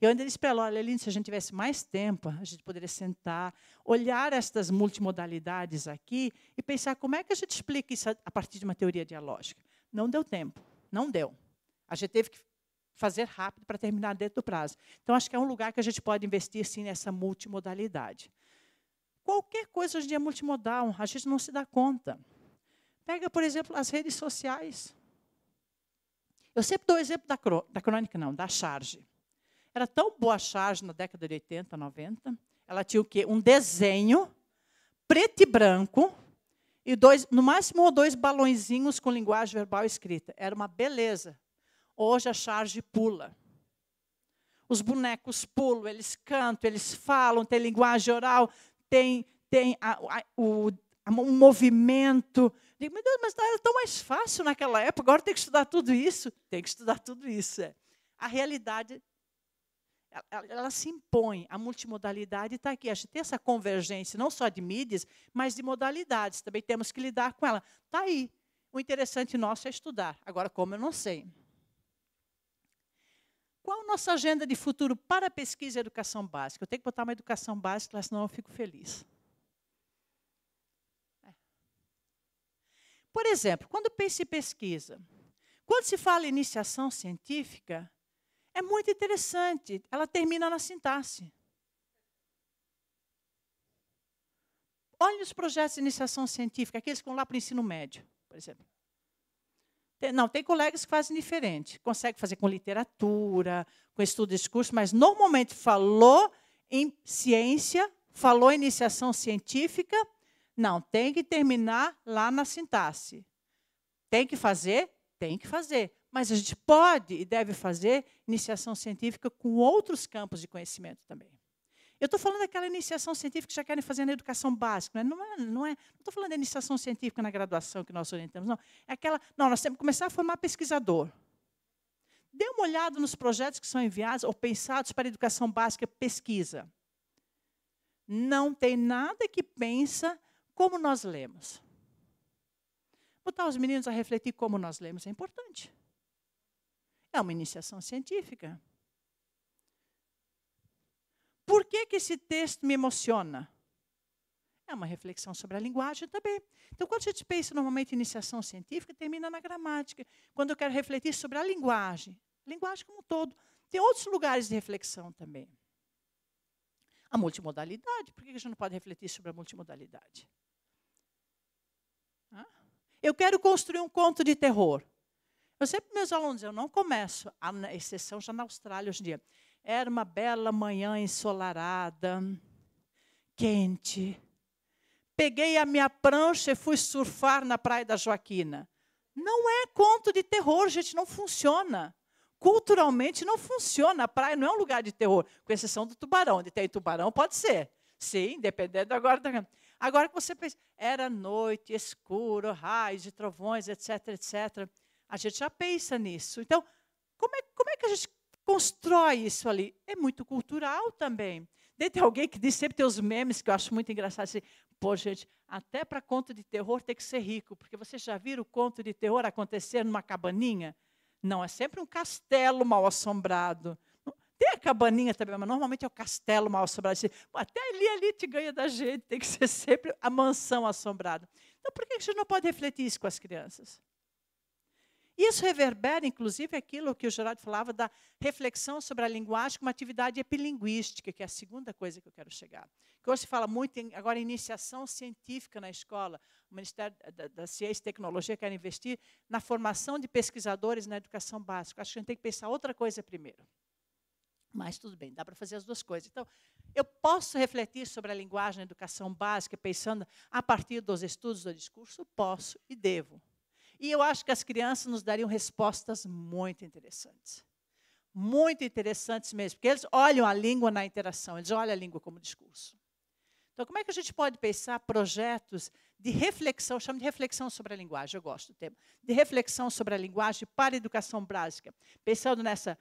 E eu ainda disse para ela, olha, Aline, se a gente tivesse mais tempo, a gente poderia sentar, olhar estas multimodalidades aqui e pensar como é que a gente explica isso a partir de uma teoria dialógica. Não deu tempo, não deu. A gente teve que fazer rápido para terminar dentro do prazo. Então, acho que é um lugar que a gente pode investir, sim, nessa multimodalidade. Qualquer coisa hoje em dia é multimodal, a gente não se dá conta. Pega, por exemplo, as redes sociais. Eu sempre dou o exemplo da, da crônica, não, da charge. Era tão boa charge na década de 80, 90. Ela tinha o quê? Um desenho preto e branco e dois, no máximo dois balõezinhos com linguagem verbal escrita. Era uma beleza. Hoje a charge pula. Os bonecos pulam, eles cantam, eles falam, tem linguagem oral, tem, tem a, a, o, a, um movimento. Digo, meu Deus, mas tá, era tão mais fácil naquela época, agora tem que estudar tudo isso. Tem que estudar tudo isso. É. A realidade ela, se impõe. A multimodalidade está aqui. A gente tem essa convergência, não só de mídias, mas de modalidades. Também temos que lidar com ela. Está aí. O interessante nosso é estudar. Agora, como eu não sei. Qual a nossa agenda de futuro para pesquisa e educação básica? Eu tenho que botar uma educação básica, senão eu fico feliz. É. Por exemplo, quando pensa em pesquisa, quando se fala em iniciação científica, é muito interessante. Ela termina na sintaxe. Olha os projetos de iniciação científica, aqueles que vão lá para o ensino médio, por exemplo. Tem, não, tem colegas que fazem diferente. Consegue fazer com literatura, com estudo de discurso, mas normalmente falou em ciência, falou em iniciação científica, não, tem que terminar lá na sintaxe. Tem que fazer? Tem que fazer. Mas a gente pode e deve fazer iniciação científica com outros campos de conhecimento também. Eu estou falando daquela iniciação científica que já querem fazer na educação básica. Né? Não é, não é, estou falando da iniciação científica na graduação que nós orientamos, não. É aquela. Não, nós temos que começar a formar pesquisador. Dê uma olhada nos projetos que são enviados ou pensados para a educação básica pesquisa. Não tem nada que pensa como nós lemos. Botar os meninos a refletir como nós lemos é importante. É uma iniciação científica. Por que, que esse texto me emociona? É uma reflexão sobre a linguagem também. Então, quando a gente pensa normalmente em iniciação científica, termina na gramática. Quando eu quero refletir sobre a linguagem, a linguagem como um todo, tem outros lugares de reflexão também. A multimodalidade, por que a gente não pode refletir sobre a multimodalidade? Eu quero construir um conto de terror. Eu sempre, meus alunos, eu não começo, a exceção já na Austrália hoje em dia. Era uma bela manhã ensolarada, quente. Peguei a minha prancha e fui surfar na Praia da Joaquina. Não é conto de terror, gente, não funciona. Culturalmente não funciona. A praia não é um lugar de terror, com exceção do tubarão. Onde tem tubarão, pode ser. Sim, dependendo agora da. Agora que você pensa, era noite, escuro, raios e trovões, etc, etc. A gente já pensa nisso. Então, como é, como é que a gente constrói isso ali? É muito cultural também. Tem alguém que diz sempre tem os memes que eu acho muito engraçado. Assim, Pô, gente, até para conto de terror tem que ser rico, porque vocês já viram o conto de terror acontecer numa cabaninha? Não, é sempre um castelo mal assombrado. Tem a cabaninha também, mas normalmente é o castelo mal assombrado. Assim, até ali, ali te ganha da gente, tem que ser sempre a mansão assombrada. Então, por que a gente não pode refletir isso com as crianças? Isso reverbera, inclusive, aquilo que o Geraldo falava da reflexão sobre a linguagem como atividade epilinguística, que é a segunda coisa que eu quero chegar. Que hoje se fala muito em, agora iniciação científica na escola. O Ministério da, da Ciência e Tecnologia quer investir na formação de pesquisadores na educação básica. Acho que a gente tem que pensar outra coisa primeiro. Mas tudo bem, dá para fazer as duas coisas. Então, eu posso refletir sobre a linguagem na educação básica pensando a partir dos estudos do discurso? Posso e devo. E eu acho que as crianças nos dariam respostas muito interessantes. Muito interessantes mesmo, porque eles olham a língua na interação, eles olham a língua como discurso. Então, como é que a gente pode pensar projetos de reflexão, chamo de reflexão sobre a linguagem, eu gosto do tema, de reflexão sobre a linguagem para a educação básica, pensando nessa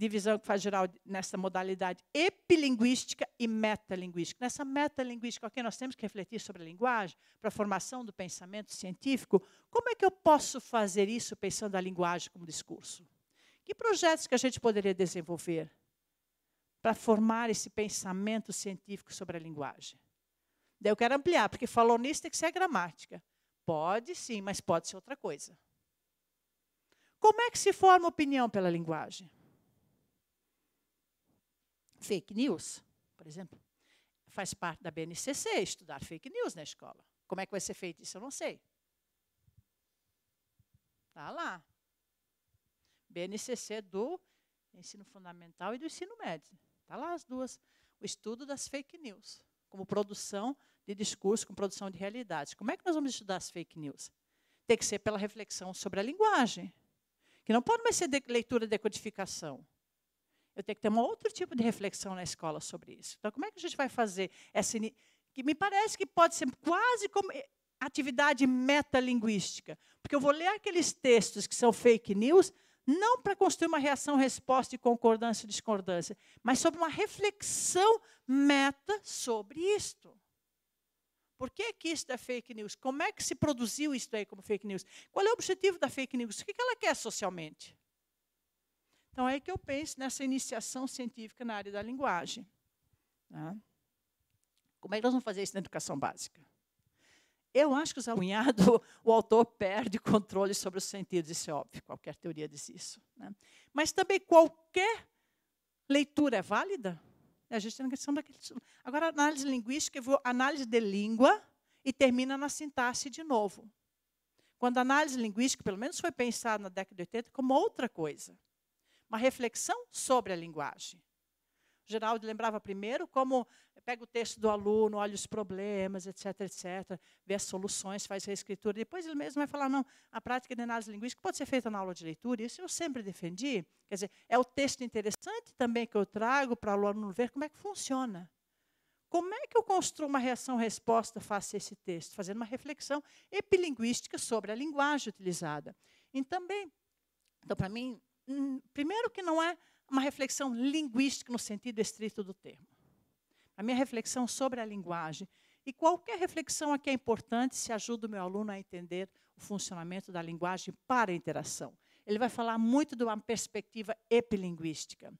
divisão que faz geral nessa modalidade epilinguística e metalinguística. Nessa metalinguística, okay, nós temos que refletir sobre a linguagem, para a formação do pensamento científico. Como é que eu posso fazer isso pensando a linguagem como discurso? Que projetos que a gente poderia desenvolver para formar esse pensamento científico sobre a linguagem? Daí eu quero ampliar, porque falou nisso tem que ser gramática. Pode sim, mas pode ser outra coisa. Como é que se forma opinião pela linguagem? fake news, por exemplo. Faz parte da BNCC estudar fake news na escola. Como é que vai ser feito isso? Eu não sei. Está lá. BNCC do ensino fundamental e do ensino médio. Está lá as duas. O estudo das fake news, como produção de discurso, como produção de realidades. Como é que nós vamos estudar as fake news? Tem que ser pela reflexão sobre a linguagem, que não pode mais ser de leitura e decodificação. Eu tenho que ter um outro tipo de reflexão na escola sobre isso. Então, como é que a gente vai fazer essa. que me parece que pode ser quase como eh, atividade metalinguística. Porque eu vou ler aqueles textos que são fake news, não para construir uma reação, resposta e concordância e discordância, mas sobre uma reflexão meta sobre isto. Por que, que é fake news? Como é que se produziu isto aí como fake news? Qual é o objetivo da fake news? O que ela quer socialmente? Então, é aí que eu penso nessa iniciação científica na área da linguagem. Né? Como é que nós vamos fazer isso na educação básica? Eu acho que os alunhado, o autor perde controle sobre os sentidos, isso é óbvio, qualquer teoria diz isso. Né? Mas também qualquer leitura é válida? É, a gente tem a questão daquele. Agora, análise linguística, eu vou análise de língua e termina na sintaxe de novo. Quando a análise linguística, pelo menos foi pensada na década de 80, como outra coisa uma reflexão sobre a linguagem. O Geraldo lembrava primeiro como eh, pega o texto do aluno, olha os problemas, etc, etc, vê as soluções, faz reescritura. Depois ele mesmo vai falar, não, a prática de análise linguística pode ser feita na aula de leitura, isso eu sempre defendi. Quer dizer, é o texto interessante também que eu trago para o aluno ver como é que funciona. Como é que eu construo uma reação-resposta face a esse texto? Fazendo uma reflexão epilinguística sobre a linguagem utilizada. E também, então, para mim, Hum, primeiro que não é uma reflexão linguística no sentido estrito do termo. A minha reflexão sobre a linguagem e qualquer reflexão aqui é importante se ajuda o meu aluno a entender o funcionamento da linguagem para a interação. Ele vai falar muito de uma perspectiva epilinguística.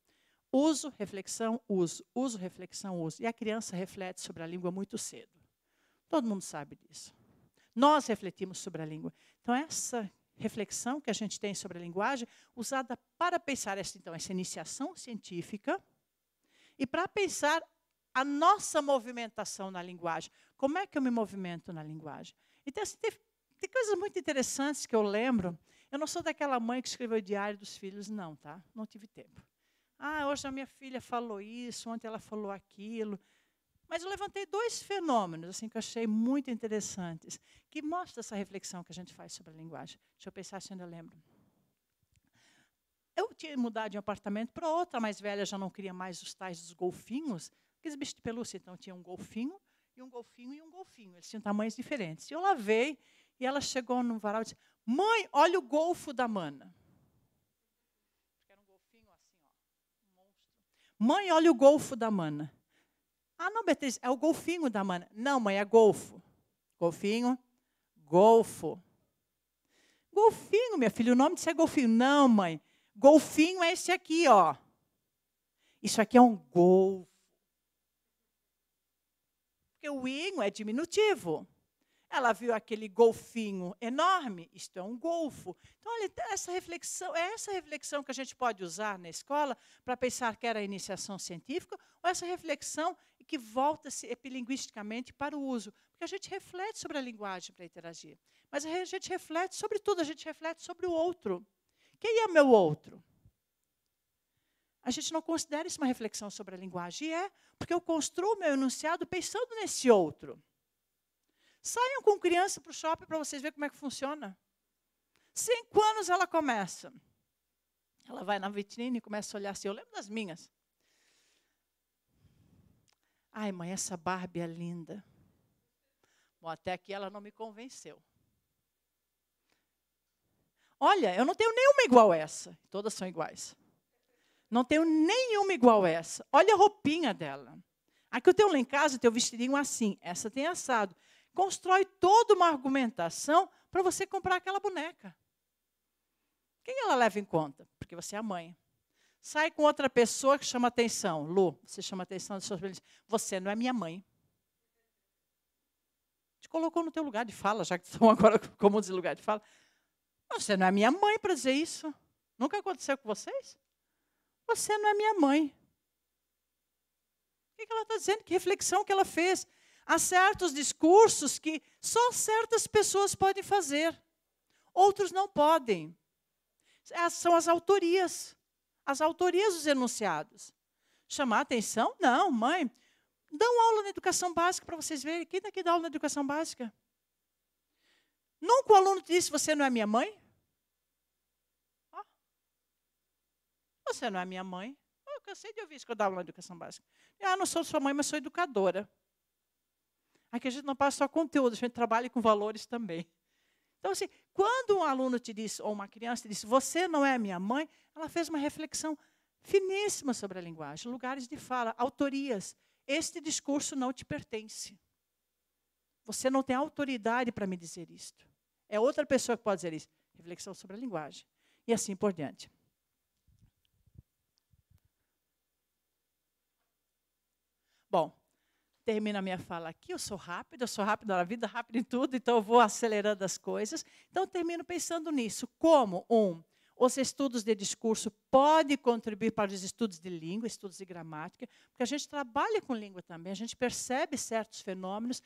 Uso, reflexão, uso. Uso, reflexão, uso. E a criança reflete sobre a língua muito cedo. Todo mundo sabe disso. Nós refletimos sobre a língua. Então, essa reflexão que a gente tem sobre a linguagem usada para pensar essa, então, essa iniciação científica e para pensar a nossa movimentação na linguagem. Como é que eu me movimento na linguagem? Então, assim, tem, tem coisas muito interessantes que eu lembro. Eu não sou daquela mãe que escreveu o diário dos filhos, não, tá? Não tive tempo. Ah, hoje a minha filha falou isso, ontem ela falou aquilo. Mas eu levantei dois fenômenos assim que eu achei muito interessantes, que mostram essa reflexão que a gente faz sobre a linguagem. Deixa eu pensar se ainda lembro. Eu tinha mudado de um apartamento para outro, a mais velha já não queria mais os tais dos golfinhos, aqueles bichos de pelúcia, então tinha um golfinho, e um golfinho e um golfinho, eles tinham tamanhos diferentes. E eu lavei, e ela chegou no varal e disse: Mãe, olha o golfo da mana. era um golfinho assim, ó, um monstro. Mãe, olha o golfo da mana. Ah, não, Beatriz, é o golfinho da mana. Não, mãe, é golfo. Golfinho, golfo. Golfinho, minha filha, o nome disso é golfinho. Não, mãe, golfinho é esse aqui, ó. Isso aqui é um golfo. Porque o inho é diminutivo. Ela viu aquele golfinho enorme, isto é um golfo. Então, olha, então, essa reflexão, é essa reflexão que a gente pode usar na escola para pensar que era iniciação científica, ou essa reflexão que volta-se epilinguisticamente para o uso. Porque a gente reflete sobre a linguagem para interagir. Mas a gente reflete, sobretudo, a gente reflete sobre o outro. Quem é o meu outro? A gente não considera isso uma reflexão sobre a linguagem. E é porque eu construo meu enunciado pensando nesse outro. Saiam com criança para o shopping para vocês verem como é que funciona. Cinco anos ela começa. Ela vai na vitrine e começa a olhar assim. Eu lembro das minhas. Ai, mãe, essa Barbie é linda. Bom, até aqui ela não me convenceu. Olha, eu não tenho nenhuma igual a essa. Todas são iguais. Não tenho nenhuma igual a essa. Olha a roupinha dela. A que eu tenho lá em casa, eu tenho vestidinho assim. Essa tem assado. Constrói toda uma argumentação para você comprar aquela boneca. Quem ela leva em conta? Porque você é a mãe sai com outra pessoa que chama atenção. Lu, você chama atenção dos seus filhos. Você não é minha mãe. Te colocou no teu lugar de fala, já que estão agora como de lugar de fala. Você não é minha mãe para dizer isso. Nunca aconteceu com vocês? Você não é minha mãe. O que ela está dizendo? Que reflexão que ela fez? Há certos discursos que só certas pessoas podem fazer, outros não podem. Essas são as autorias as autorias dos enunciados. Chamar atenção? Não, mãe. Dá uma aula na educação básica para vocês verem. Quem daqui tá dá aula na educação básica? Nunca o aluno te disse: Você não é minha mãe? Oh. Você não é minha mãe? Oh, eu cansei de ouvir isso que eu dava na educação básica. Ah, não sou sua mãe, mas sou educadora. Aqui a gente não passa só conteúdo, a gente trabalha com valores também. Então, assim, quando um aluno te diz, ou uma criança te diz, você não é minha mãe, ela fez uma reflexão finíssima sobre a linguagem, lugares de fala, autorias. Este discurso não te pertence. Você não tem autoridade para me dizer isto. É outra pessoa que pode dizer isso. Reflexão sobre a linguagem. E assim por diante. Bom, termino a minha fala aqui, eu sou rápido, eu sou rápido na vida, rápido em tudo, então eu vou acelerando as coisas. Então, termino pensando nisso. Como, um, os estudos de discurso podem contribuir para os estudos de língua, estudos de gramática, porque a gente trabalha com língua também, a gente percebe certos fenômenos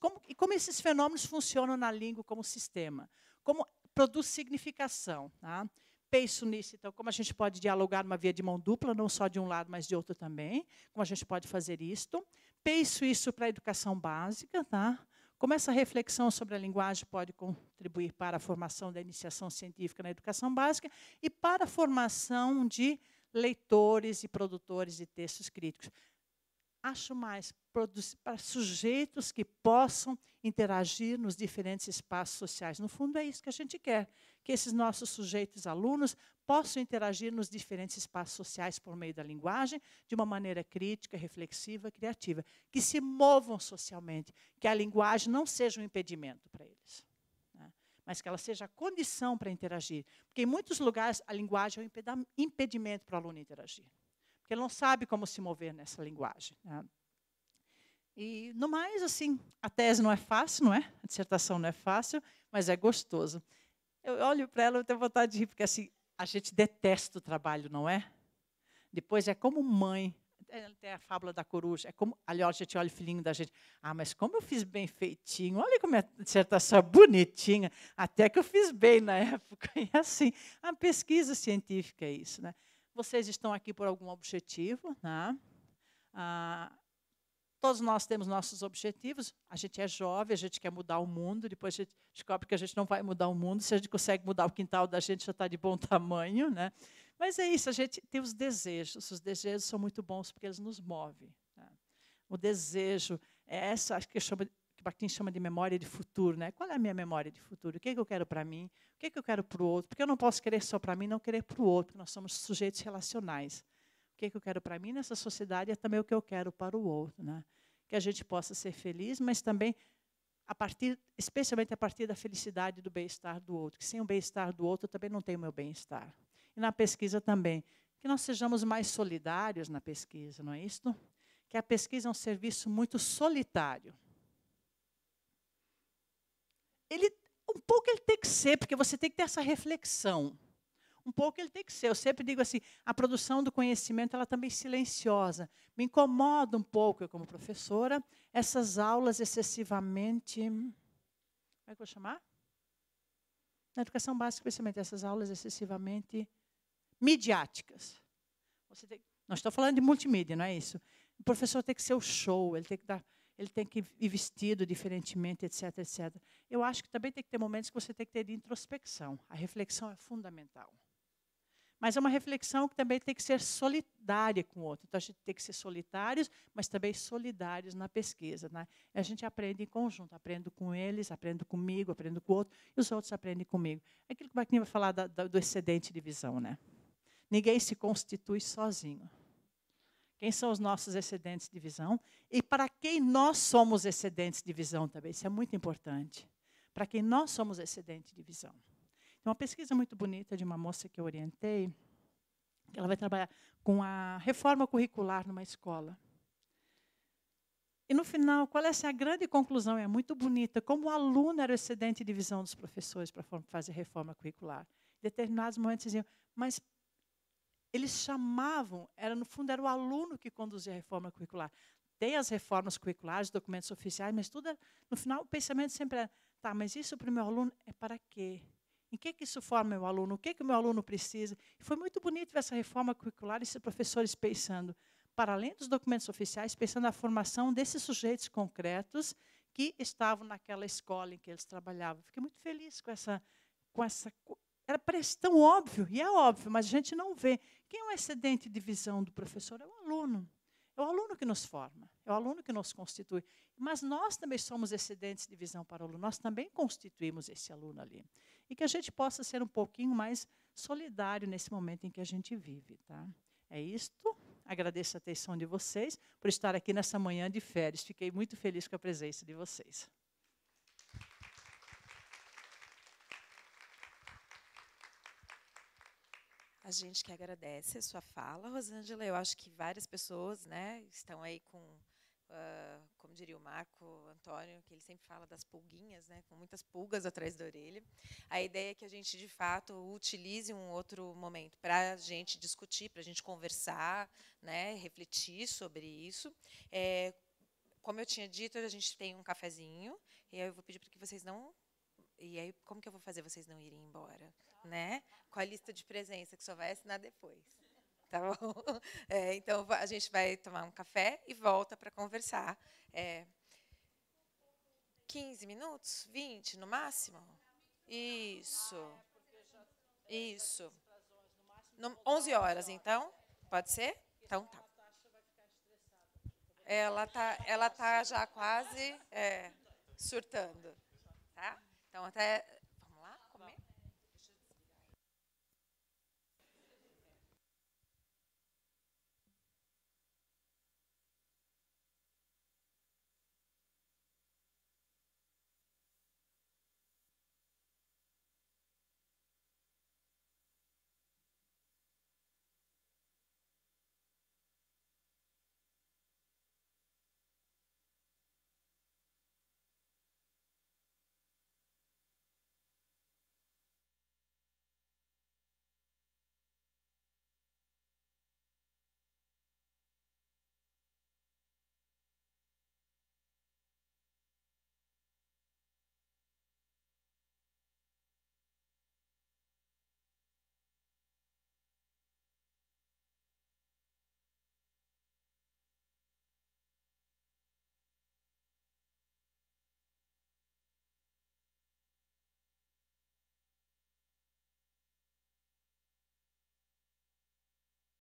como, e como esses fenômenos funcionam na língua como sistema, como produz significação. Tá? penso nisso, então, como a gente pode dialogar numa via de mão dupla, não só de um lado, mas de outro também, como a gente pode fazer isto penso isso para a educação básica, tá? Como essa reflexão sobre a linguagem pode contribuir para a formação da iniciação científica na educação básica e para a formação de leitores e produtores de textos críticos. Acho mais para sujeitos que possam interagir nos diferentes espaços sociais. No fundo, é isso que a gente quer que esses nossos sujeitos alunos possam interagir nos diferentes espaços sociais por meio da linguagem, de uma maneira crítica, reflexiva, criativa, que se movam socialmente, que a linguagem não seja um impedimento para eles, né? mas que ela seja a condição para interagir, porque em muitos lugares a linguagem é um impedimento para o aluno interagir, porque ele não sabe como se mover nessa linguagem. Né? E no mais, assim, a tese não é fácil, não é? A dissertação não é fácil, mas é gostoso. Eu olho para ela e tenho vontade de rir, porque assim, a gente detesta o trabalho, não é? Depois é como mãe, é, tem a fábula da coruja, é como, aliás, a gente olha o filhinho da gente, ah, mas como eu fiz bem feitinho, olha como minha dissertação é bonitinha, até que eu fiz bem na época, e assim, a pesquisa científica é isso, né? Vocês estão aqui por algum objetivo, né? Ah, Todos nós temos nossos objetivos. A gente é jovem, a gente quer mudar o mundo. Depois a gente descobre que a gente não vai mudar o mundo. Se a gente consegue mudar o quintal da gente, já está de bom tamanho, né? Mas é isso. A gente tem os desejos. Os desejos são muito bons porque eles nos movem. Né? O desejo é essa acho que eu chamo que Bakhtin chama de memória de futuro, né? Qual é a minha memória de futuro? O que, é que eu quero para mim? O que, é que eu quero para o outro? Porque eu não posso querer só para mim, não querer para o outro. nós somos sujeitos relacionais que, que eu quero para mim nessa sociedade é também o que eu quero para o outro. Né? Que a gente possa ser feliz, mas também, a partir, especialmente a partir da felicidade e do bem-estar do outro. Que sem o bem-estar do outro, eu também não tenho o meu bem-estar. E na pesquisa também. Que nós sejamos mais solidários na pesquisa, não é isso? Que a pesquisa é um serviço muito solitário. Ele, um pouco ele tem que ser, porque você tem que ter essa reflexão. Um pouco ele tem que ser. Eu sempre digo assim, a produção do conhecimento ela também é silenciosa. Me incomoda um pouco, eu como professora, essas aulas excessivamente... Como é que eu vou chamar? Na educação básica, especialmente, essas aulas excessivamente midiáticas. Tem, nós estamos falando de multimídia, não é isso? O professor tem que ser o show, ele tem que dar ele tem que ir vestido diferentemente, etc, etc. Eu acho que também tem que ter momentos que você tem que ter de introspecção. A reflexão é fundamental. Mas é uma reflexão que também tem que ser solidária com o outro. Então, a gente tem que ser solitários, mas também solidários na pesquisa. Né? a gente aprende em conjunto. Aprendo com eles, aprendo comigo, aprendo com o outro, e os outros aprendem comigo. É aquilo que o Baquinha vai falar da, da, do excedente de visão. Né? Ninguém se constitui sozinho. Quem são os nossos excedentes de visão? E para quem nós somos excedentes de visão também. Isso é muito importante. Para quem nós somos excedentes de visão. Tem uma pesquisa muito bonita de uma moça que eu orientei, que ela vai trabalhar com a reforma curricular numa escola. E no final, qual é a grande conclusão? É muito bonita. Como o aluno era o excedente de visão dos professores para fazer reforma curricular. Em determinados momentos diziam, mas eles chamavam, era no fundo era o aluno que conduzia a reforma curricular. Tem as reformas curriculares, documentos oficiais, mas tudo, é, no final o pensamento sempre era, é, tá, mas isso para o meu aluno é para quê? Em que, que isso forma meu aluno? O que, que o meu aluno precisa? foi muito bonito ver essa reforma curricular e esses professores pensando, para além dos documentos oficiais, pensando na formação desses sujeitos concretos que estavam naquela escola em que eles trabalhavam. Fiquei muito feliz com essa. Com essa era parece tão óbvio, e é óbvio, mas a gente não vê. Quem é o excedente de visão do professor? É o aluno. É o aluno que nos forma, é o aluno que nos constitui. Mas nós também somos excedentes de visão para o aluno, nós também constituímos esse aluno ali e que a gente possa ser um pouquinho mais solidário nesse momento em que a gente vive. Tá? É isto. Agradeço a atenção de vocês por estar aqui nessa manhã de férias. Fiquei muito feliz com a presença de vocês. A gente que agradece a sua fala, Rosângela. Eu acho que várias pessoas né, estão aí com, uh, como diria o Marco Antônio, que ele sempre fala das pulguinhas, né, com muitas pulgas atrás da orelha. A ideia é que a gente, de fato, utilize um outro momento para a gente discutir, para a gente conversar, né, refletir sobre isso. É, como eu tinha dito, a gente tem um cafezinho, e aí eu vou pedir para que vocês não e aí como que eu vou fazer vocês não irem embora, né? Com a lista de presença que só vai assinar depois tá bom? É, então, a gente vai tomar um café e volta para conversar. É, 15 minutos? 20 no máximo? Isso. Isso. No, 11 horas, então? Pode ser? Então, tá. Ela tá, ela tá já quase é, surtando, tá? Então, até